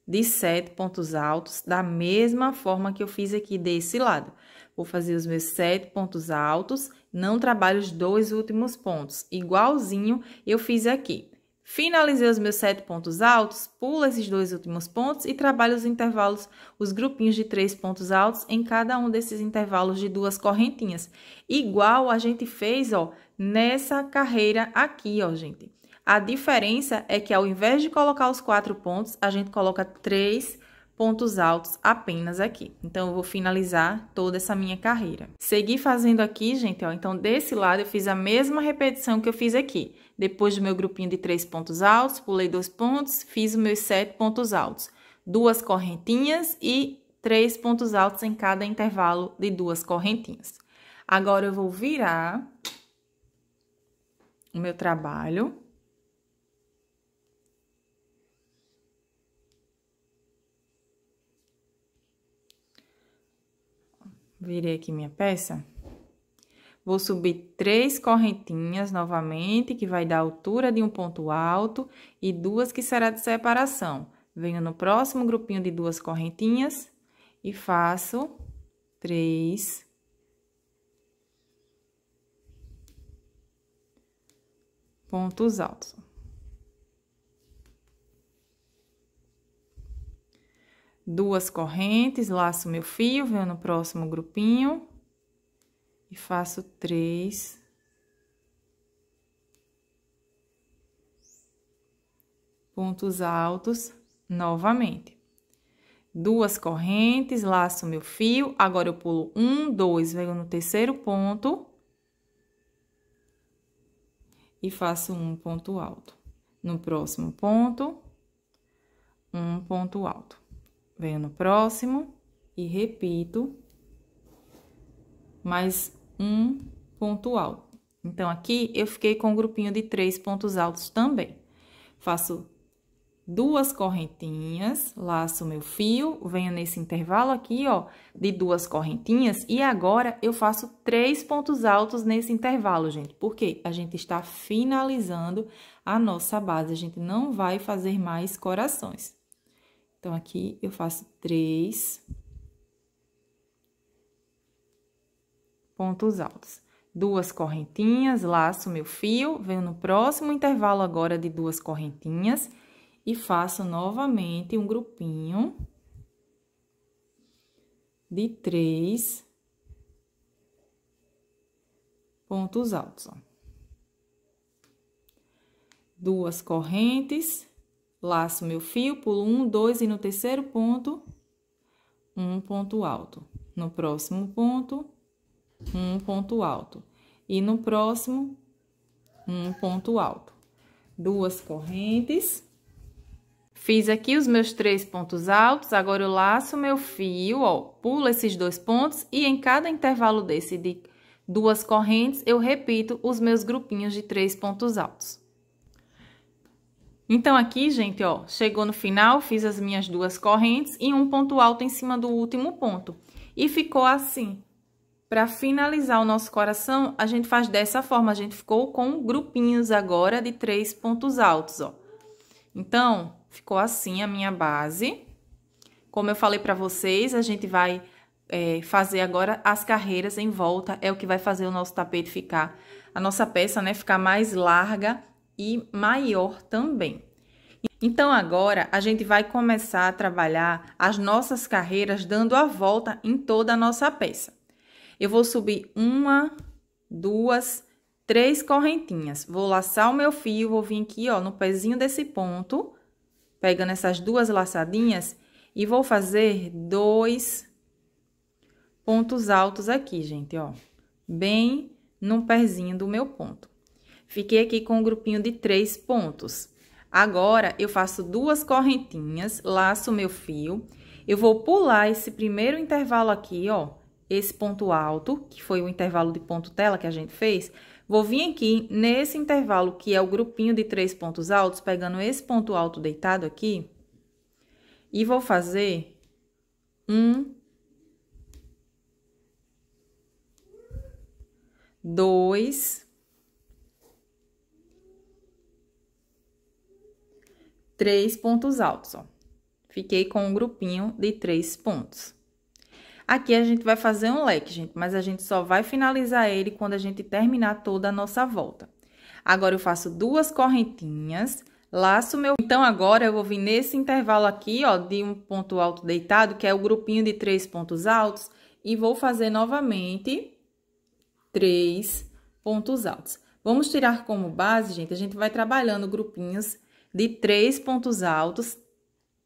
de sete pontos altos da mesma forma que eu fiz aqui desse lado. Vou fazer os meus sete pontos altos, não trabalho os dois últimos pontos, igualzinho eu fiz aqui. Finalizei os meus sete pontos altos, pulo esses dois últimos pontos e trabalho os intervalos, os grupinhos de três pontos altos em cada um desses intervalos de duas correntinhas. Igual a gente fez, ó, nessa carreira aqui, ó, gente. A diferença é que ao invés de colocar os quatro pontos, a gente coloca três pontos altos apenas aqui. Então, eu vou finalizar toda essa minha carreira. Segui fazendo aqui, gente, ó. Então, desse lado, eu fiz a mesma repetição que eu fiz aqui. Depois do meu grupinho de três pontos altos, pulei dois pontos, fiz os meus sete pontos altos. Duas correntinhas e três pontos altos em cada intervalo de duas correntinhas. Agora, eu vou virar o meu trabalho. Virei aqui minha peça. Vou subir três correntinhas novamente, que vai dar a altura de um ponto alto, e duas que será de separação. Venho no próximo grupinho de duas correntinhas e faço três. Pontos altos. Duas correntes, laço meu fio, venho no próximo grupinho e faço três. Pontos altos novamente. Duas correntes, laço meu fio, agora eu pulo um, dois, venho no terceiro ponto. E faço um ponto alto. No próximo ponto, um ponto alto. Venho no próximo e repito. mais um ponto alto. Então, aqui eu fiquei com um grupinho de três pontos altos também. Faço duas correntinhas, laço meu fio, venho nesse intervalo aqui, ó, de duas correntinhas, e agora eu faço três pontos altos nesse intervalo, gente, porque a gente está finalizando a nossa base, a gente não vai fazer mais corações. Então, aqui eu faço três pontos altos. Duas correntinhas, laço meu fio, venho no próximo intervalo agora de duas correntinhas e faço novamente um grupinho de três pontos altos. Ó. Duas correntes, laço meu fio, pulo um, dois e no terceiro ponto, um ponto alto. No próximo ponto, um ponto alto. E no próximo, um ponto alto. Duas correntes. Fiz aqui os meus três pontos altos, agora eu laço meu fio, ó, pulo esses dois pontos e em cada intervalo desse de duas correntes, eu repito os meus grupinhos de três pontos altos. Então, aqui, gente, ó, chegou no final, fiz as minhas duas correntes e um ponto alto em cima do último ponto. E ficou assim. Para finalizar o nosso coração, a gente faz dessa forma. A gente ficou com grupinhos agora de três pontos altos, ó. Então, ficou assim a minha base. Como eu falei para vocês, a gente vai é, fazer agora as carreiras em volta. É o que vai fazer o nosso tapete ficar, a nossa peça, né, ficar mais larga e maior também. Então, agora, a gente vai começar a trabalhar as nossas carreiras dando a volta em toda a nossa peça. Eu vou subir uma, duas, três correntinhas. Vou laçar o meu fio, vou vir aqui, ó, no pezinho desse ponto, pegando essas duas laçadinhas, e vou fazer dois pontos altos aqui, gente, ó. Bem no pezinho do meu ponto. Fiquei aqui com um grupinho de três pontos. Agora, eu faço duas correntinhas, laço meu fio, eu vou pular esse primeiro intervalo aqui, ó, esse ponto alto, que foi o intervalo de ponto tela que a gente fez, vou vir aqui nesse intervalo que é o grupinho de três pontos altos, pegando esse ponto alto deitado aqui, e vou fazer um, dois, três pontos altos, ó. Fiquei com um grupinho de três pontos. Aqui a gente vai fazer um leque, gente, mas a gente só vai finalizar ele quando a gente terminar toda a nossa volta. Agora, eu faço duas correntinhas, laço meu... Então, agora, eu vou vir nesse intervalo aqui, ó, de um ponto alto deitado, que é o grupinho de três pontos altos, e vou fazer novamente três pontos altos. Vamos tirar como base, gente, a gente vai trabalhando grupinhos de três pontos altos.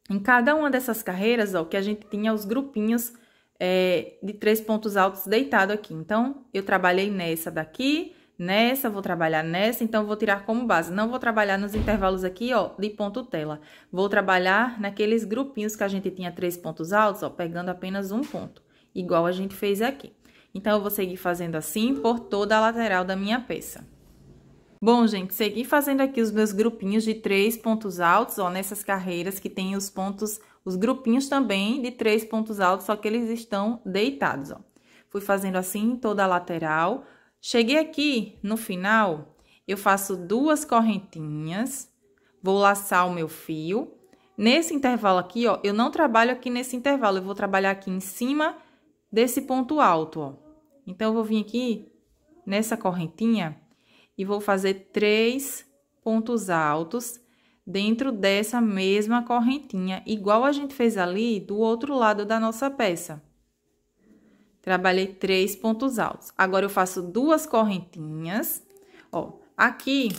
Em cada uma dessas carreiras, ó, que a gente tinha os grupinhos é, de três pontos altos deitado aqui. Então, eu trabalhei nessa daqui, nessa, vou trabalhar nessa, então vou tirar como base. Não vou trabalhar nos intervalos aqui, ó, de ponto tela. Vou trabalhar naqueles grupinhos que a gente tinha três pontos altos, ó, pegando apenas um ponto, igual a gente fez aqui. Então, eu vou seguir fazendo assim por toda a lateral da minha peça. Bom, gente, segui fazendo aqui os meus grupinhos de três pontos altos, ó, nessas carreiras que tem os pontos os grupinhos também de três pontos altos, só que eles estão deitados, ó. Fui fazendo assim toda a lateral. Cheguei aqui no final, eu faço duas correntinhas, vou laçar o meu fio. Nesse intervalo aqui, ó, eu não trabalho aqui nesse intervalo, eu vou trabalhar aqui em cima desse ponto alto, ó. Então, eu vou vir aqui nessa correntinha e vou fazer três pontos altos dentro dessa mesma correntinha, igual a gente fez ali do outro lado da nossa peça. Trabalhei três pontos altos. Agora, eu faço duas correntinhas. Ó, aqui,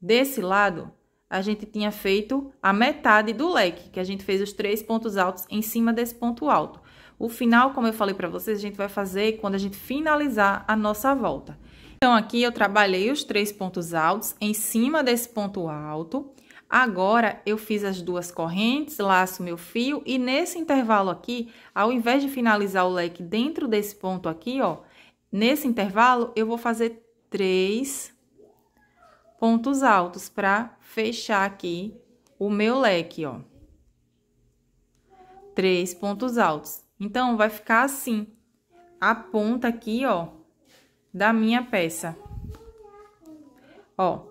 desse lado, a gente tinha feito a metade do leque, que a gente fez os três pontos altos em cima desse ponto alto. O final, como eu falei para vocês, a gente vai fazer quando a gente finalizar a nossa volta. Então, aqui eu trabalhei os três pontos altos em cima desse ponto alto Agora, eu fiz as duas correntes, laço meu fio e nesse intervalo aqui, ao invés de finalizar o leque dentro desse ponto aqui, ó, nesse intervalo, eu vou fazer três pontos altos para fechar aqui o meu leque, ó. Três pontos altos. Então, vai ficar assim, a ponta aqui, ó, da minha peça. Ó,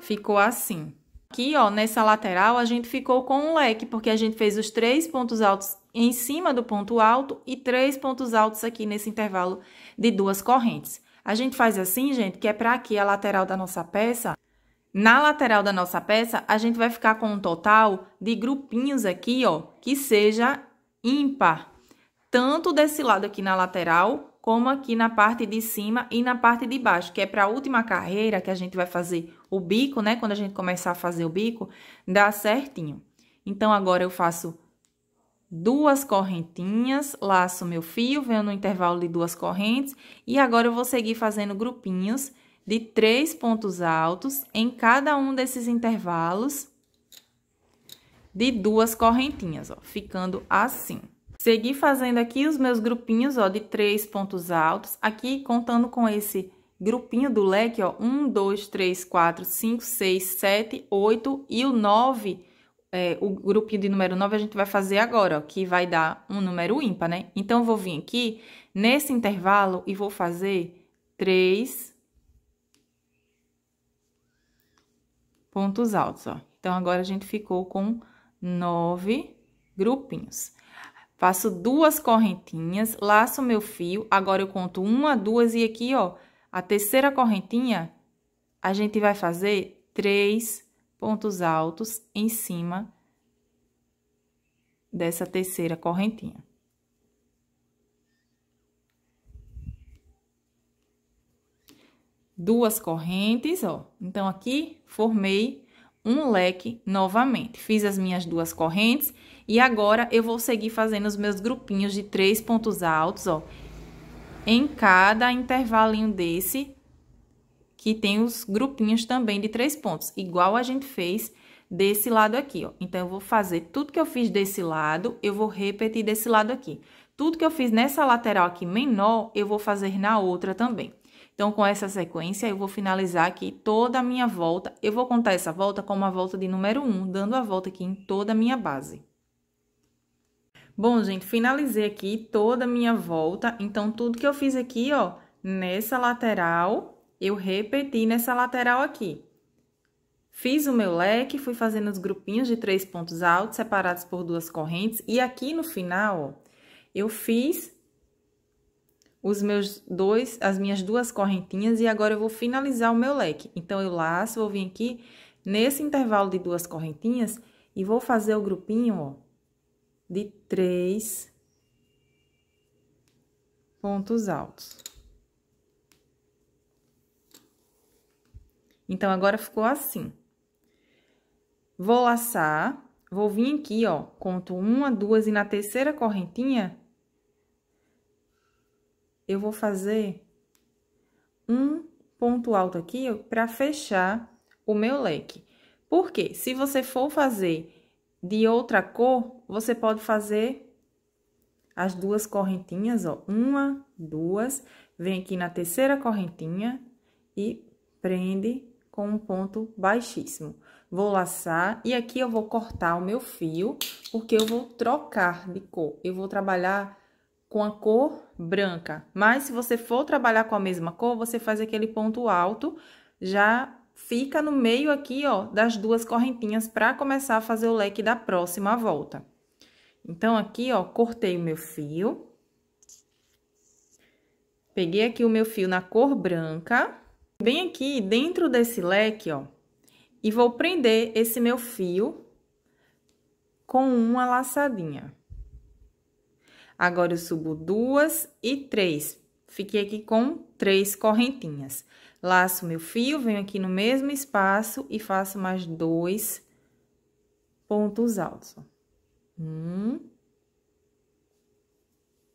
ficou assim. Aqui, ó, nessa lateral, a gente ficou com um leque, porque a gente fez os três pontos altos em cima do ponto alto e três pontos altos aqui nesse intervalo de duas correntes. A gente faz assim, gente, que é para aqui a lateral da nossa peça. Na lateral da nossa peça, a gente vai ficar com um total de grupinhos aqui, ó, que seja ímpar. Tanto desse lado aqui na lateral, como aqui na parte de cima e na parte de baixo, que é para a última carreira que a gente vai fazer o bico, né? Quando a gente começar a fazer o bico, dá certinho. Então, agora eu faço duas correntinhas, laço meu fio, venho no intervalo de duas correntes, e agora eu vou seguir fazendo grupinhos de três pontos altos em cada um desses intervalos de duas correntinhas, ó, ficando assim. Segui fazendo aqui os meus grupinhos, ó, de três pontos altos. Aqui, contando com esse grupinho do leque, ó, um, dois, três, quatro, cinco, seis, sete, oito e o nove, é, o grupinho de número 9 a gente vai fazer agora, ó, que vai dar um número ímpar, né? Então, vou vir aqui nesse intervalo e vou fazer três pontos altos, ó. Então, agora a gente ficou com nove grupinhos. Faço duas correntinhas, laço meu fio, agora eu conto uma, duas e aqui, ó, a terceira correntinha, a gente vai fazer três pontos altos em cima dessa terceira correntinha. Duas correntes, ó. Então, aqui, formei um leque novamente. Fiz as minhas duas correntes e agora eu vou seguir fazendo os meus grupinhos de três pontos altos, ó. Em cada intervalinho desse, que tem os grupinhos também de três pontos, igual a gente fez desse lado aqui, ó. Então, eu vou fazer tudo que eu fiz desse lado, eu vou repetir desse lado aqui. Tudo que eu fiz nessa lateral aqui menor, eu vou fazer na outra também. Então, com essa sequência, eu vou finalizar aqui toda a minha volta. Eu vou contar essa volta como a volta de número 1, dando a volta aqui em toda a minha base. Bom, gente, finalizei aqui toda a minha volta. Então, tudo que eu fiz aqui, ó, nessa lateral, eu repeti nessa lateral aqui. Fiz o meu leque, fui fazendo os grupinhos de três pontos altos, separados por duas correntes. E aqui no final, ó, eu fiz os meus dois, as minhas duas correntinhas e agora eu vou finalizar o meu leque. Então, eu laço, vou vir aqui nesse intervalo de duas correntinhas e vou fazer o grupinho, ó, de três pontos altos. Então, agora ficou assim. Vou laçar, vou vir aqui, ó, conto uma, duas, e na terceira correntinha, eu vou fazer um ponto alto aqui para fechar o meu leque. Porque se você for fazer de outra cor, você pode fazer as duas correntinhas, ó, uma, duas, vem aqui na terceira correntinha e prende com um ponto baixíssimo. Vou laçar e aqui eu vou cortar o meu fio, porque eu vou trocar de cor. Eu vou trabalhar com a cor branca, mas se você for trabalhar com a mesma cor, você faz aquele ponto alto, já fica no meio aqui, ó, das duas correntinhas para começar a fazer o leque da próxima volta. Então, aqui, ó, cortei o meu fio. Peguei aqui o meu fio na cor branca. Bem aqui, dentro desse leque, ó. E vou prender esse meu fio com uma laçadinha. Agora, eu subo duas e três. Fiquei aqui com três correntinhas. Laço meu fio, venho aqui no mesmo espaço e faço mais dois pontos altos, ó. Um.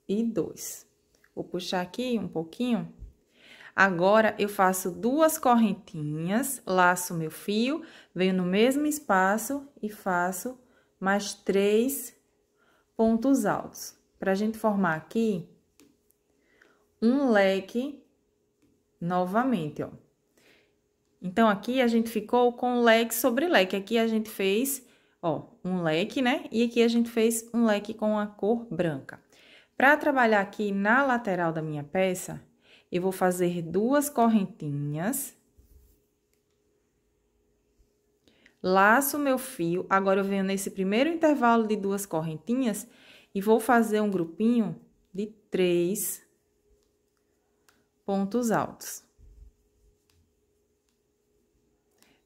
E dois. Vou puxar aqui um pouquinho. Agora, eu faço duas correntinhas, laço meu fio, venho no mesmo espaço e faço mais três pontos altos. Pra gente formar aqui um leque novamente, ó. Então, aqui a gente ficou com leque sobre leque. Aqui a gente fez Ó, um leque, né? E aqui a gente fez um leque com a cor branca. Para trabalhar aqui na lateral da minha peça, eu vou fazer duas correntinhas. Laço meu fio, agora eu venho nesse primeiro intervalo de duas correntinhas e vou fazer um grupinho de três pontos altos.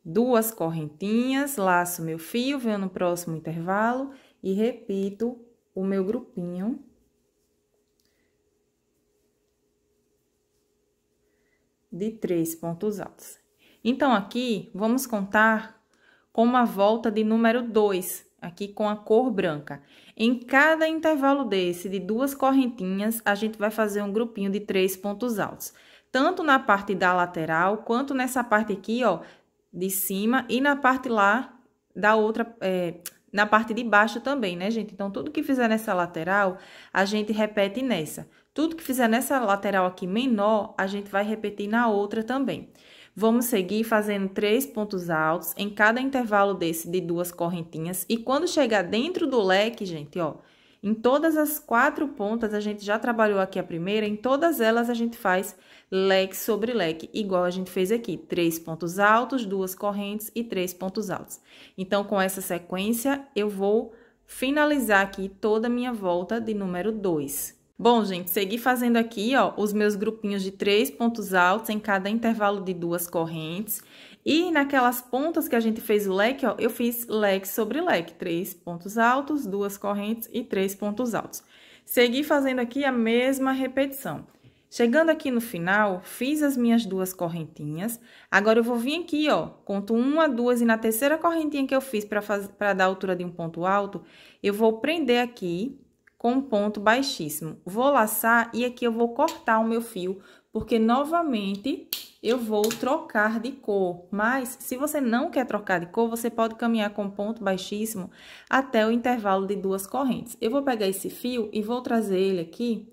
duas correntinhas, laço meu fio, venho no próximo intervalo e repito o meu grupinho. De três pontos altos. Então, aqui, vamos contar com uma volta de número 2, aqui com a cor branca. Em cada intervalo desse, de duas correntinhas, a gente vai fazer um grupinho de três pontos altos. Tanto na parte da lateral, quanto nessa parte aqui, ó, de cima e na parte lá da outra, é, na parte de baixo também, né, gente? Então, tudo que fizer nessa lateral, a gente repete nessa. Tudo que fizer nessa lateral aqui menor, a gente vai repetir na outra também. Vamos seguir fazendo três pontos altos em cada intervalo desse de duas correntinhas. E quando chegar dentro do leque, gente, ó, em todas as quatro pontas, a gente já trabalhou aqui a primeira, em todas elas a gente faz leque sobre leque, igual a gente fez aqui, três pontos altos, duas correntes e três pontos altos. Então, com essa sequência, eu vou finalizar aqui toda a minha volta de número 2. Bom, gente, segui fazendo aqui, ó, os meus grupinhos de três pontos altos em cada intervalo de duas correntes, e naquelas pontas que a gente fez o leque, ó, eu fiz leque sobre leque, três pontos altos, duas correntes e três pontos altos. Segui fazendo aqui a mesma repetição. Chegando aqui no final, fiz as minhas duas correntinhas. Agora, eu vou vir aqui, ó, conto uma, duas, e na terceira correntinha que eu fiz para dar a altura de um ponto alto, eu vou prender aqui com um ponto baixíssimo. Vou laçar e aqui eu vou cortar o meu fio, porque novamente eu vou trocar de cor. Mas, se você não quer trocar de cor, você pode caminhar com ponto baixíssimo até o intervalo de duas correntes. Eu vou pegar esse fio e vou trazer ele aqui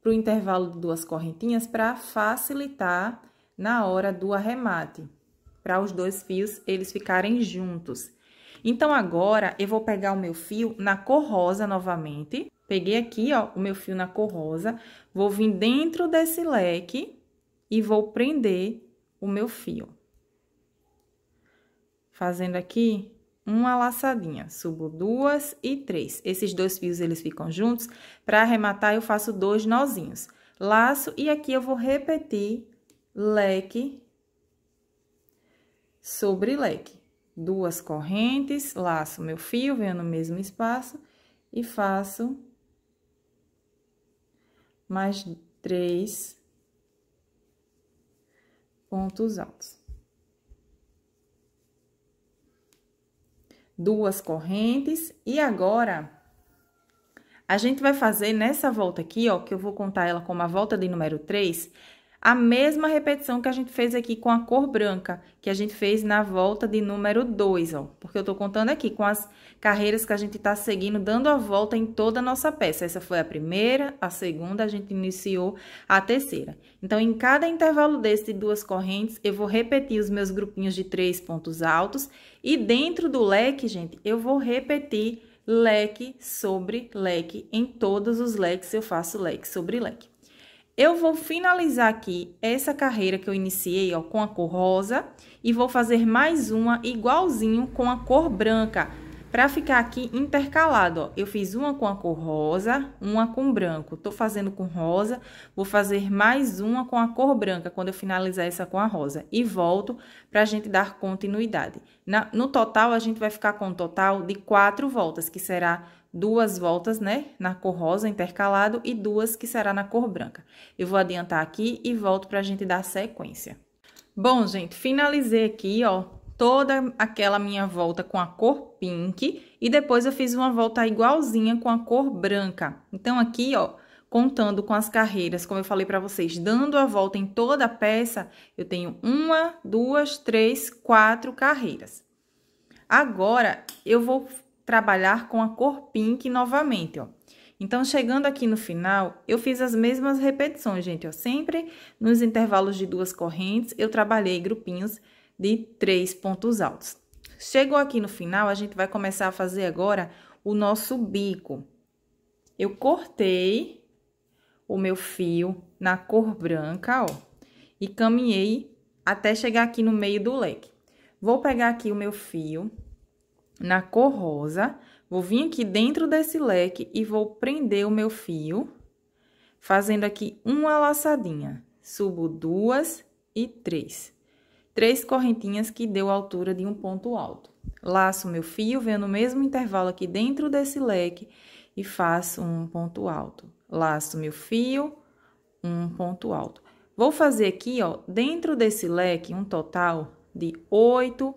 para o intervalo de duas correntinhas para facilitar na hora do arremate, para os dois fios eles ficarem juntos. Então, agora, eu vou pegar o meu fio na cor rosa novamente. Peguei aqui, ó, o meu fio na cor rosa. Vou vir dentro desse leque e vou prender o meu fio. Fazendo aqui uma laçadinha, subo duas e três. Esses dois fios eles ficam juntos, para arrematar eu faço dois nozinhos. Laço e aqui eu vou repetir leque sobre leque. Duas correntes, laço meu fio, venho no mesmo espaço e faço mais três pontos altos. Duas correntes. E agora, a gente vai fazer nessa volta aqui, ó, que eu vou contar ela como a volta de número 3, a mesma repetição que a gente fez aqui com a cor branca, que a gente fez na volta de número 2, ó. Porque eu tô contando aqui com as carreiras que a gente tá seguindo, dando a volta em toda a nossa peça. Essa foi a primeira, a segunda, a gente iniciou a terceira. Então, em cada intervalo desse de duas correntes, eu vou repetir os meus grupinhos de três pontos altos. E dentro do leque, gente, eu vou repetir leque sobre leque. Em todos os leques, eu faço leque sobre leque. Eu vou finalizar aqui essa carreira que eu iniciei ó, com a cor rosa e vou fazer mais uma igualzinho com a cor branca, para ficar aqui intercalado, ó. Eu fiz uma com a cor rosa, uma com branco. Tô fazendo com rosa, vou fazer mais uma com a cor branca quando eu finalizar essa com a rosa. E volto pra gente dar continuidade. Na, no total, a gente vai ficar com um total de quatro voltas, que será duas voltas, né, na cor rosa intercalado e duas que será na cor branca. Eu vou adiantar aqui e volto para gente dar sequência. Bom, gente, finalizei aqui, ó, toda aquela minha volta com a cor pink e depois eu fiz uma volta igualzinha com a cor branca. Então, aqui, ó, contando com as carreiras, como eu falei para vocês, dando a volta em toda a peça, eu tenho uma, duas, três, quatro carreiras. Agora, eu vou trabalhar com a cor pink novamente, ó. Então, chegando aqui no final, eu fiz as mesmas repetições, gente, ó. Sempre nos intervalos de duas correntes, eu trabalhei grupinhos de três pontos altos. Chegou aqui no final, a gente vai começar a fazer agora o nosso bico. Eu cortei o meu fio na cor branca, ó, e caminhei até chegar aqui no meio do leque. Vou pegar aqui o meu fio, na cor rosa, vou vir aqui dentro desse leque e vou prender o meu fio, fazendo aqui uma laçadinha. Subo duas e três. Três correntinhas que deu a altura de um ponto alto. Laço meu fio, venho no mesmo intervalo aqui dentro desse leque e faço um ponto alto. Laço meu fio, um ponto alto. Vou fazer aqui, ó, dentro desse leque, um total de oito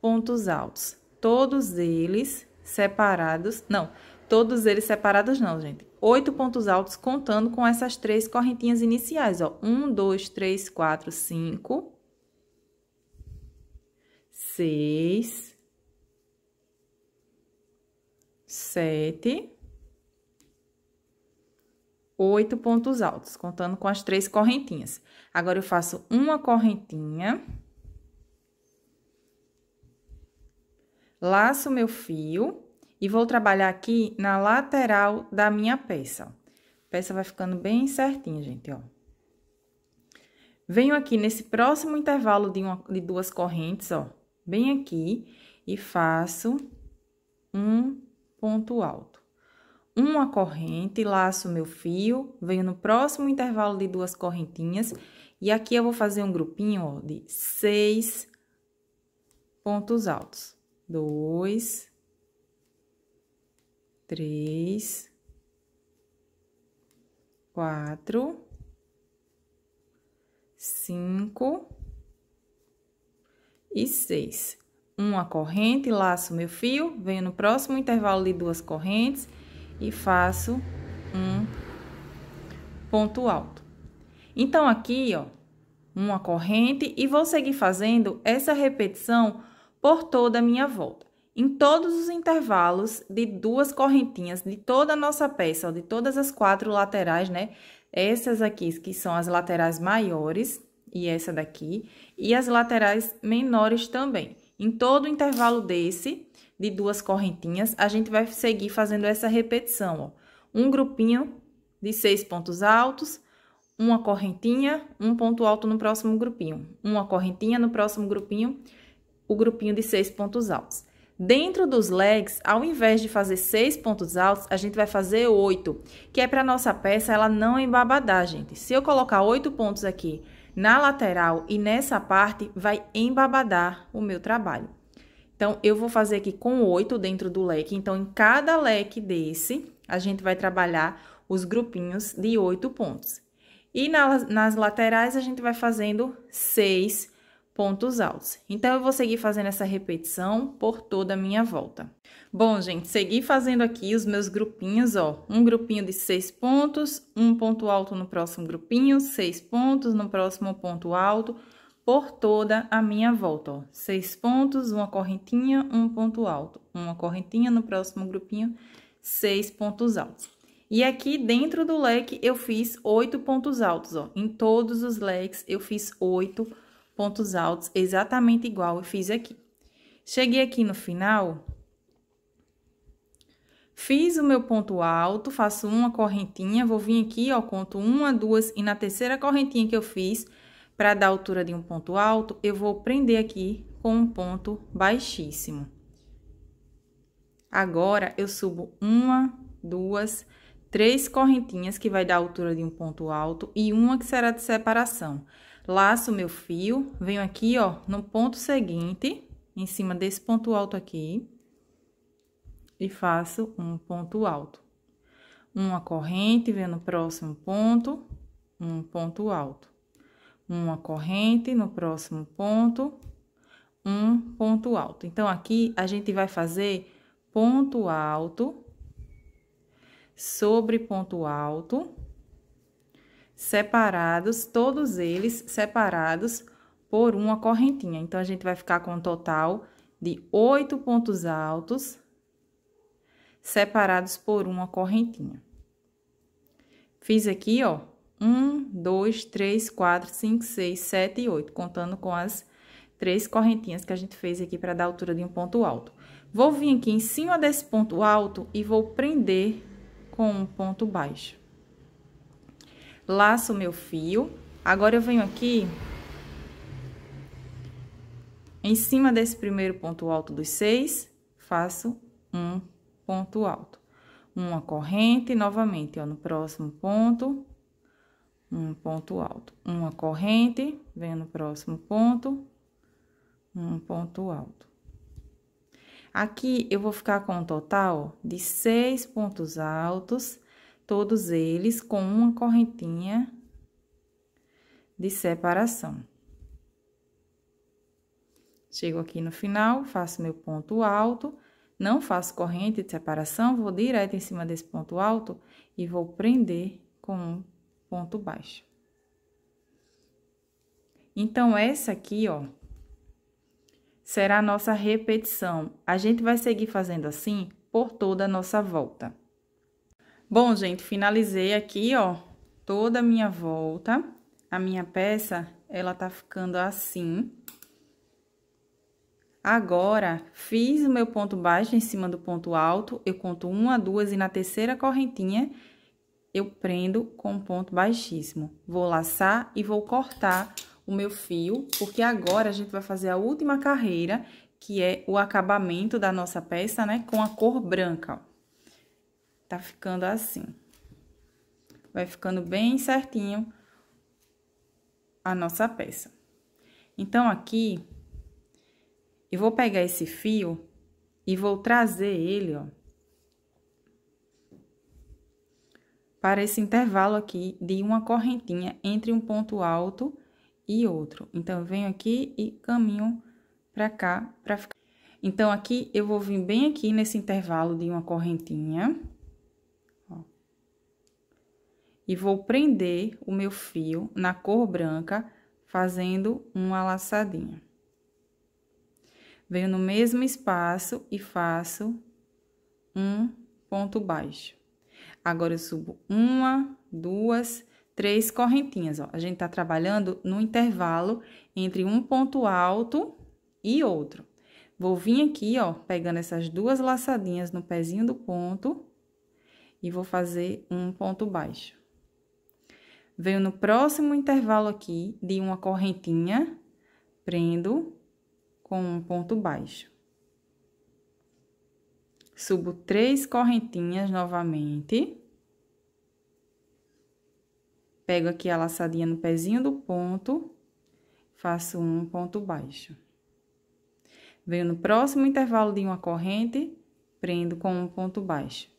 pontos altos todos eles separados. Não, todos eles separados não, gente. Oito pontos altos contando com essas três correntinhas iniciais, ó. Um, dois, três, quatro, cinco. Seis. Sete. Oito pontos altos, contando com as três correntinhas. Agora, eu faço uma correntinha Laço meu fio e vou trabalhar aqui na lateral da minha peça. A peça vai ficando bem certinha, gente, ó. Venho aqui nesse próximo intervalo de, uma, de duas correntes, ó, bem aqui, e faço um ponto alto. Uma corrente, laço meu fio, venho no próximo intervalo de duas correntinhas, e aqui eu vou fazer um grupinho, ó, de seis pontos altos dois, três, quatro, cinco e seis. Uma corrente, laço meu fio, venho no próximo intervalo de duas correntes e faço um ponto alto. Então, aqui, ó, uma corrente e vou seguir fazendo essa repetição por toda a minha volta. Em todos os intervalos de duas correntinhas de toda a nossa peça, de todas as quatro laterais, né? Essas aqui que são as laterais maiores e essa daqui, e as laterais menores também. Em todo o intervalo desse, de duas correntinhas, a gente vai seguir fazendo essa repetição, ó. Um grupinho de seis pontos altos, uma correntinha, um ponto alto no próximo grupinho, uma correntinha no próximo grupinho o grupinho de seis pontos altos. Dentro dos legs, ao invés de fazer seis pontos altos, a gente vai fazer oito, que é para nossa peça ela não embabadar, gente. Se eu colocar oito pontos aqui na lateral e nessa parte, vai embabadar o meu trabalho. Então, eu vou fazer aqui com oito dentro do leque. Então, em cada leque desse, a gente vai trabalhar os grupinhos de oito pontos. E na, nas laterais, a gente vai fazendo seis pontos altos. Então, eu vou seguir fazendo essa repetição por toda a minha volta. Bom, gente, segui fazendo aqui os meus grupinhos, ó. Um grupinho de seis pontos, um ponto alto no próximo grupinho, seis pontos no próximo ponto alto, por toda a minha volta, ó. Seis pontos, uma correntinha, um ponto alto. Uma correntinha no próximo grupinho, seis pontos altos. E aqui dentro do leque eu fiz oito pontos altos, ó. Em todos os leques eu fiz oito pontos pontos altos exatamente igual eu fiz aqui. Cheguei aqui no final, Fiz o meu ponto alto, faço uma correntinha, vou vir aqui, ó, conto uma, duas, e na terceira correntinha que eu fiz, para dar a altura de um ponto alto, eu vou prender aqui com um ponto baixíssimo. Agora, eu subo uma, duas, três correntinhas, que vai dar a altura de um ponto alto, e uma que será de separação laço meu fio, venho aqui, ó, no ponto seguinte, em cima desse ponto alto aqui, e faço um ponto alto. Uma corrente, venho no próximo ponto, um ponto alto. Uma corrente no próximo ponto, um ponto alto. Então, aqui a gente vai fazer ponto alto sobre ponto alto separados, todos eles separados por uma correntinha. Então, a gente vai ficar com um total de oito pontos altos separados por uma correntinha. Fiz aqui, ó, um, dois, três, quatro, cinco, seis, sete e oito, contando com as três correntinhas que a gente fez aqui para dar a altura de um ponto alto. Vou vir aqui em cima desse ponto alto e vou prender com um ponto baixo laço o meu fio. Agora, eu venho aqui em cima desse primeiro ponto alto dos seis, faço um ponto alto. Uma corrente, novamente, ó, no próximo ponto, um ponto alto. Uma corrente, venho no próximo ponto, um ponto alto. Aqui, eu vou ficar com um total de seis pontos altos todos eles com uma correntinha de separação. Chego aqui no final, faço meu ponto alto, não faço corrente de separação, vou direto em cima desse ponto alto e vou prender com um ponto baixo. Então, essa aqui, ó, será a nossa repetição. A gente vai seguir fazendo assim por toda a nossa volta. Bom, gente, finalizei aqui, ó, toda a minha volta. A minha peça, ela tá ficando assim. Agora, fiz o meu ponto baixo em cima do ponto alto, eu conto uma, duas e na terceira correntinha eu prendo com ponto baixíssimo. Vou laçar e vou cortar o meu fio, porque agora a gente vai fazer a última carreira, que é o acabamento da nossa peça, né, com a cor branca, ó. Tá ficando assim. Vai ficando bem certinho a nossa peça. Então, aqui, eu vou pegar esse fio e vou trazer ele, ó, para esse intervalo aqui de uma correntinha entre um ponto alto e outro. Então, eu venho aqui e caminho pra cá, pra ficar... Então, aqui, eu vou vir bem aqui nesse intervalo de uma correntinha e vou prender o meu fio na cor branca, fazendo uma laçadinha. Venho no mesmo espaço e faço um ponto baixo. Agora, eu subo uma, duas, três correntinhas, ó. A gente tá trabalhando no intervalo entre um ponto alto e outro. Vou vir aqui, ó, pegando essas duas laçadinhas no pezinho do ponto e vou fazer um ponto baixo venho no próximo intervalo aqui de uma correntinha, prendo com um ponto baixo. Subo três correntinhas novamente. Pego aqui a laçadinha no pezinho do ponto, faço um ponto baixo. Venho no próximo intervalo de uma corrente, prendo com um ponto baixo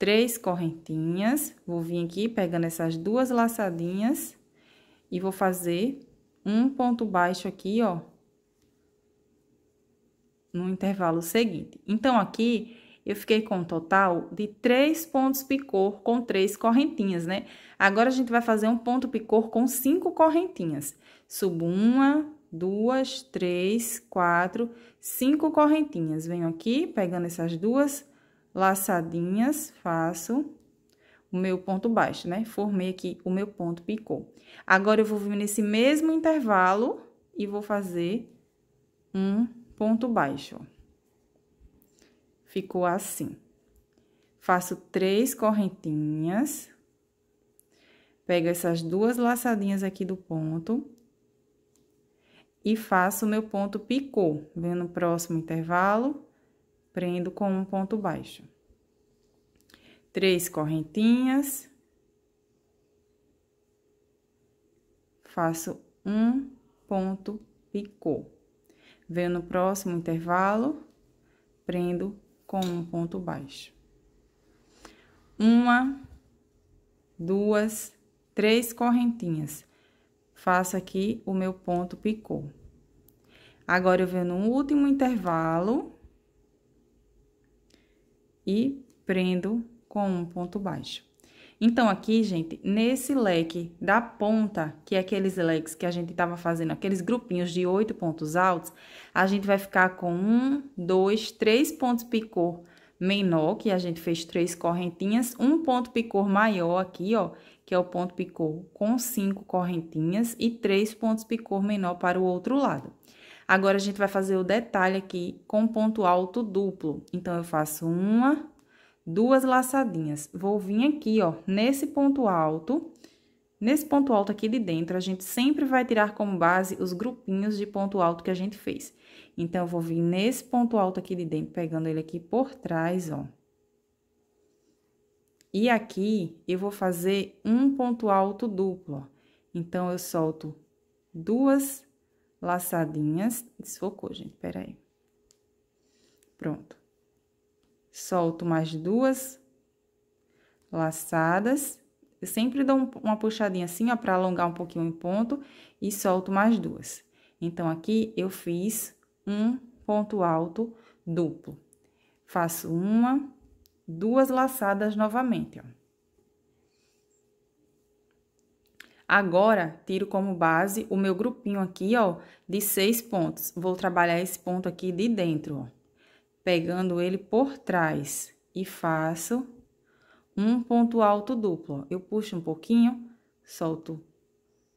três correntinhas. Vou vir aqui pegando essas duas laçadinhas e vou fazer um ponto baixo aqui, ó, no intervalo seguinte. Então, aqui, eu fiquei com um total de três pontos picô com três correntinhas, né? Agora, a gente vai fazer um ponto picô com cinco correntinhas. Subo uma, duas, três, quatro, cinco correntinhas. Venho aqui, pegando essas duas laçadinhas, faço o meu ponto baixo, né? Formei aqui o meu ponto, picou. Agora, eu vou vir nesse mesmo intervalo e vou fazer um ponto baixo, ó. Ficou assim. Faço três correntinhas. Pego essas duas laçadinhas aqui do ponto. E faço o meu ponto picô. Vendo no próximo intervalo, prendo com um ponto baixo. Três correntinhas. Faço um ponto picô. Venho no próximo intervalo, prendo com um ponto baixo. Uma, duas, três correntinhas. Faço aqui o meu ponto picô. Agora, eu venho no último intervalo, e prendo com um ponto baixo. Então, aqui, gente, nesse leque da ponta, que é aqueles leques que a gente estava fazendo, aqueles grupinhos de oito pontos altos, a gente vai ficar com um, dois, três pontos picô menor, que a gente fez três correntinhas, um ponto picô maior aqui, ó, que é o ponto picô com cinco correntinhas e três pontos picô menor para o outro lado. Agora a gente vai fazer o detalhe aqui com ponto alto duplo. Então, eu faço uma, duas laçadinhas. Vou vir aqui, ó, nesse ponto alto, nesse ponto alto aqui de dentro, a gente sempre vai tirar como base os grupinhos de ponto alto que a gente fez. Então, eu vou vir nesse ponto alto aqui de dentro, pegando ele aqui por trás, ó. E aqui, eu vou fazer um ponto alto duplo, ó. Então, eu solto duas laçadinhas. Desfocou, gente, peraí. Pronto. Solto mais duas laçadas. Eu sempre dou uma puxadinha assim, ó, pra alongar um pouquinho o ponto. E solto mais duas. Então, aqui eu fiz um ponto alto duplo. Faço uma, duas laçadas novamente, ó. Agora, tiro como base o meu grupinho aqui, ó, de seis pontos. Vou trabalhar esse ponto aqui de dentro, ó. Pegando ele por trás e faço um ponto alto duplo. Eu puxo um pouquinho, solto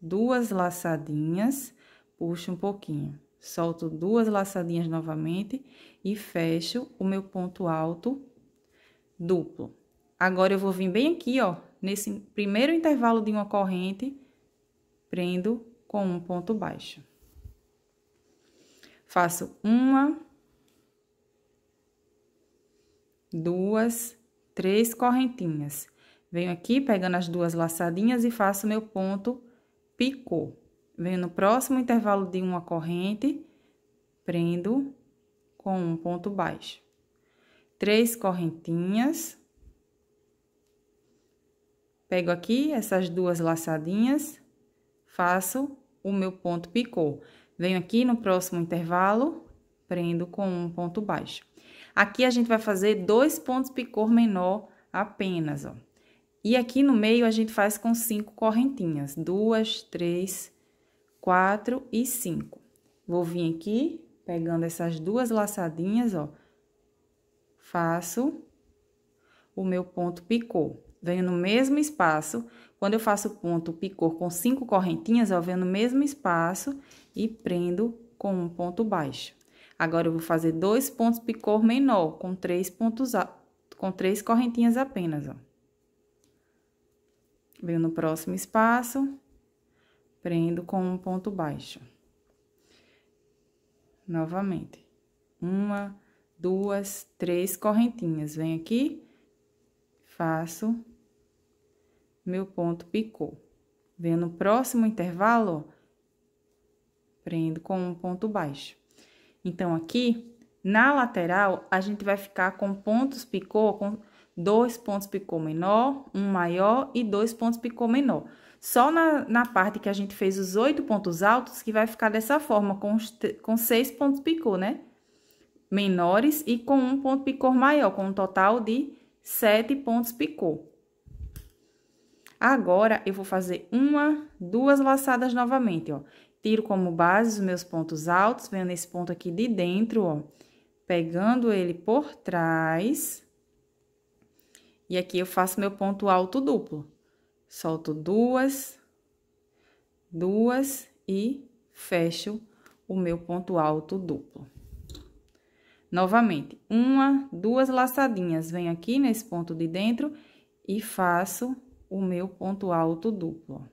duas laçadinhas, puxo um pouquinho, solto duas laçadinhas novamente e fecho o meu ponto alto duplo. Agora, eu vou vir bem aqui, ó, nesse primeiro intervalo de uma corrente, prendo com um ponto baixo. Faço uma, duas, três correntinhas. Venho aqui, pegando as duas laçadinhas e faço meu ponto picô. Venho no próximo intervalo de uma corrente, prendo com um ponto baixo. Três correntinhas. Pego aqui essas duas laçadinhas faço o meu ponto picô. Venho aqui no próximo intervalo, prendo com um ponto baixo. Aqui a gente vai fazer dois pontos picô menor apenas, ó. E aqui no meio a gente faz com cinco correntinhas, duas, três, quatro e cinco. Vou vir aqui, pegando essas duas laçadinhas, ó, faço o meu ponto picô venho no mesmo espaço. Quando eu faço ponto picor com cinco correntinhas, ó, venho no mesmo espaço e prendo com um ponto baixo. Agora, eu vou fazer dois pontos picor menor, com três pontos, a... com três correntinhas apenas, ó. Venho no próximo espaço, prendo com um ponto baixo. Novamente. Uma, duas, três correntinhas. Venho aqui, faço meu ponto picou. Vem no próximo intervalo, ó, prendo com um ponto baixo. Então, aqui, na lateral, a gente vai ficar com pontos picô, com dois pontos picô menor, um maior e dois pontos picô menor. Só na, na parte que a gente fez os oito pontos altos, que vai ficar dessa forma, com, com seis pontos picô, né? Menores e com um ponto picô maior, com um total de sete pontos picô. Agora, eu vou fazer uma, duas laçadas novamente, ó. Tiro como base os meus pontos altos, venho nesse ponto aqui de dentro, ó. Pegando ele por trás. E aqui eu faço meu ponto alto duplo. Solto duas, duas e fecho o meu ponto alto duplo. Novamente, uma, duas laçadinhas, venho aqui nesse ponto de dentro e faço o meu ponto alto duplo.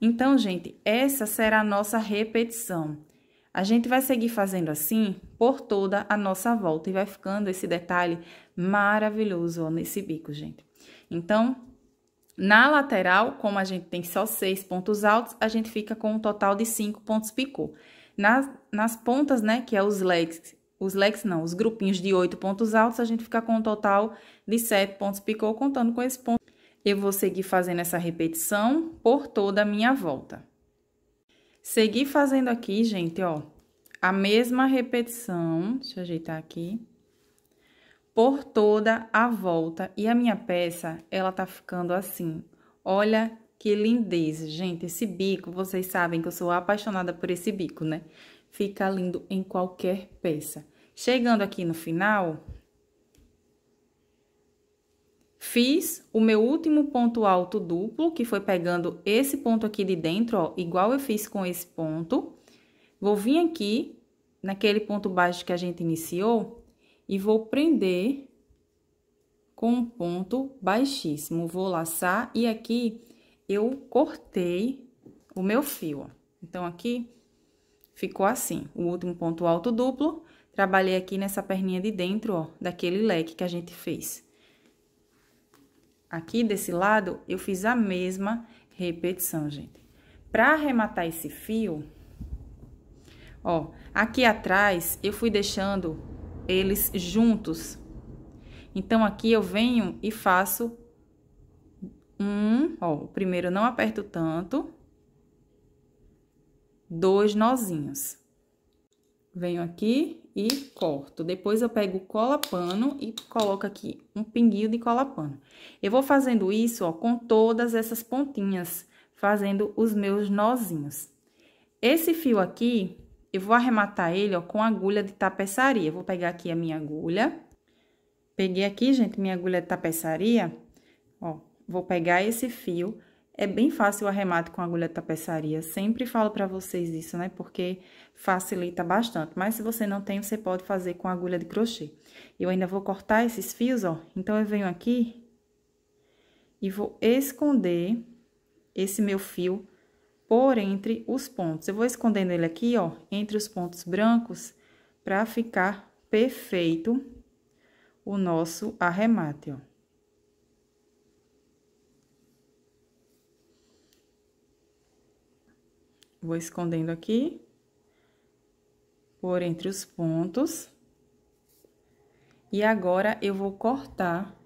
Então, gente, essa será a nossa repetição. A gente vai seguir fazendo assim por toda a nossa volta e vai ficando esse detalhe maravilhoso ó, nesse bico, gente. Então, na lateral, como a gente tem só seis pontos altos, a gente fica com um total de cinco pontos picô. Nas, nas pontas, né, que é os legs os leques não, os grupinhos de oito pontos altos, a gente fica com um total de sete pontos picô, contando com esse ponto. Eu vou seguir fazendo essa repetição por toda a minha volta. Seguir fazendo aqui, gente, ó, a mesma repetição, deixa eu ajeitar aqui, por toda a volta. E a minha peça, ela tá ficando assim. Olha que lindeza, gente, esse bico, vocês sabem que eu sou apaixonada por esse bico, né? fica lindo em qualquer peça. Chegando aqui no final, Fiz o meu último ponto alto duplo, que foi pegando esse ponto aqui de dentro, ó, igual eu fiz com esse ponto. Vou vir aqui, naquele ponto baixo que a gente iniciou, e vou prender com um ponto baixíssimo. Vou laçar e aqui eu cortei o meu fio, ó. Então, aqui ficou assim. O último ponto alto duplo, trabalhei aqui nessa perninha de dentro, ó, daquele leque que a gente fez. Aqui desse lado, eu fiz a mesma repetição, gente. Pra arrematar esse fio, ó, aqui atrás, eu fui deixando eles juntos. Então, aqui eu venho e faço um, ó, o primeiro não aperto tanto, dois nozinhos. Venho aqui e corto. Depois eu pego cola pano e coloco aqui um pinguinho de cola pano. Eu vou fazendo isso, ó, com todas essas pontinhas, fazendo os meus nozinhos. Esse fio aqui, eu vou arrematar ele, ó, com agulha de tapeçaria. Eu vou pegar aqui a minha agulha. Peguei aqui, gente, minha agulha de tapeçaria, ó. Vou pegar esse fio, é bem fácil o arremate com agulha de tapeçaria. Sempre falo para vocês isso, né? Porque facilita bastante. Mas se você não tem, você pode fazer com agulha de crochê. Eu ainda vou cortar esses fios, ó. Então, eu venho aqui e vou esconder esse meu fio por entre os pontos. Eu vou escondendo ele aqui, ó, entre os pontos brancos, para ficar perfeito o nosso arremate, ó. Vou escondendo aqui, por entre os pontos. E agora, eu vou cortar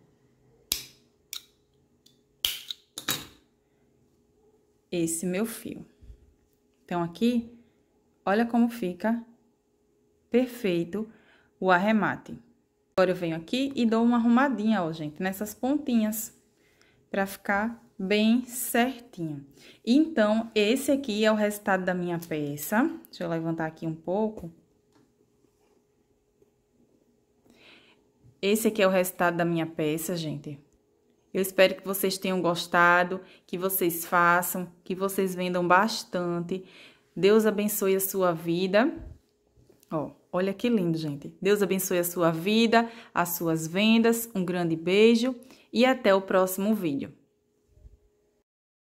esse meu fio. Então, aqui, olha como fica perfeito o arremate. Agora, eu venho aqui e dou uma arrumadinha, ó, gente, nessas pontinhas, pra ficar bem certinho. Então, esse aqui é o resultado da minha peça. Deixa eu levantar aqui um pouco. Esse aqui é o resultado da minha peça, gente. Eu espero que vocês tenham gostado, que vocês façam, que vocês vendam bastante. Deus abençoe a sua vida. Ó, olha que lindo, gente. Deus abençoe a sua vida, as suas vendas. Um grande beijo e até o próximo vídeo.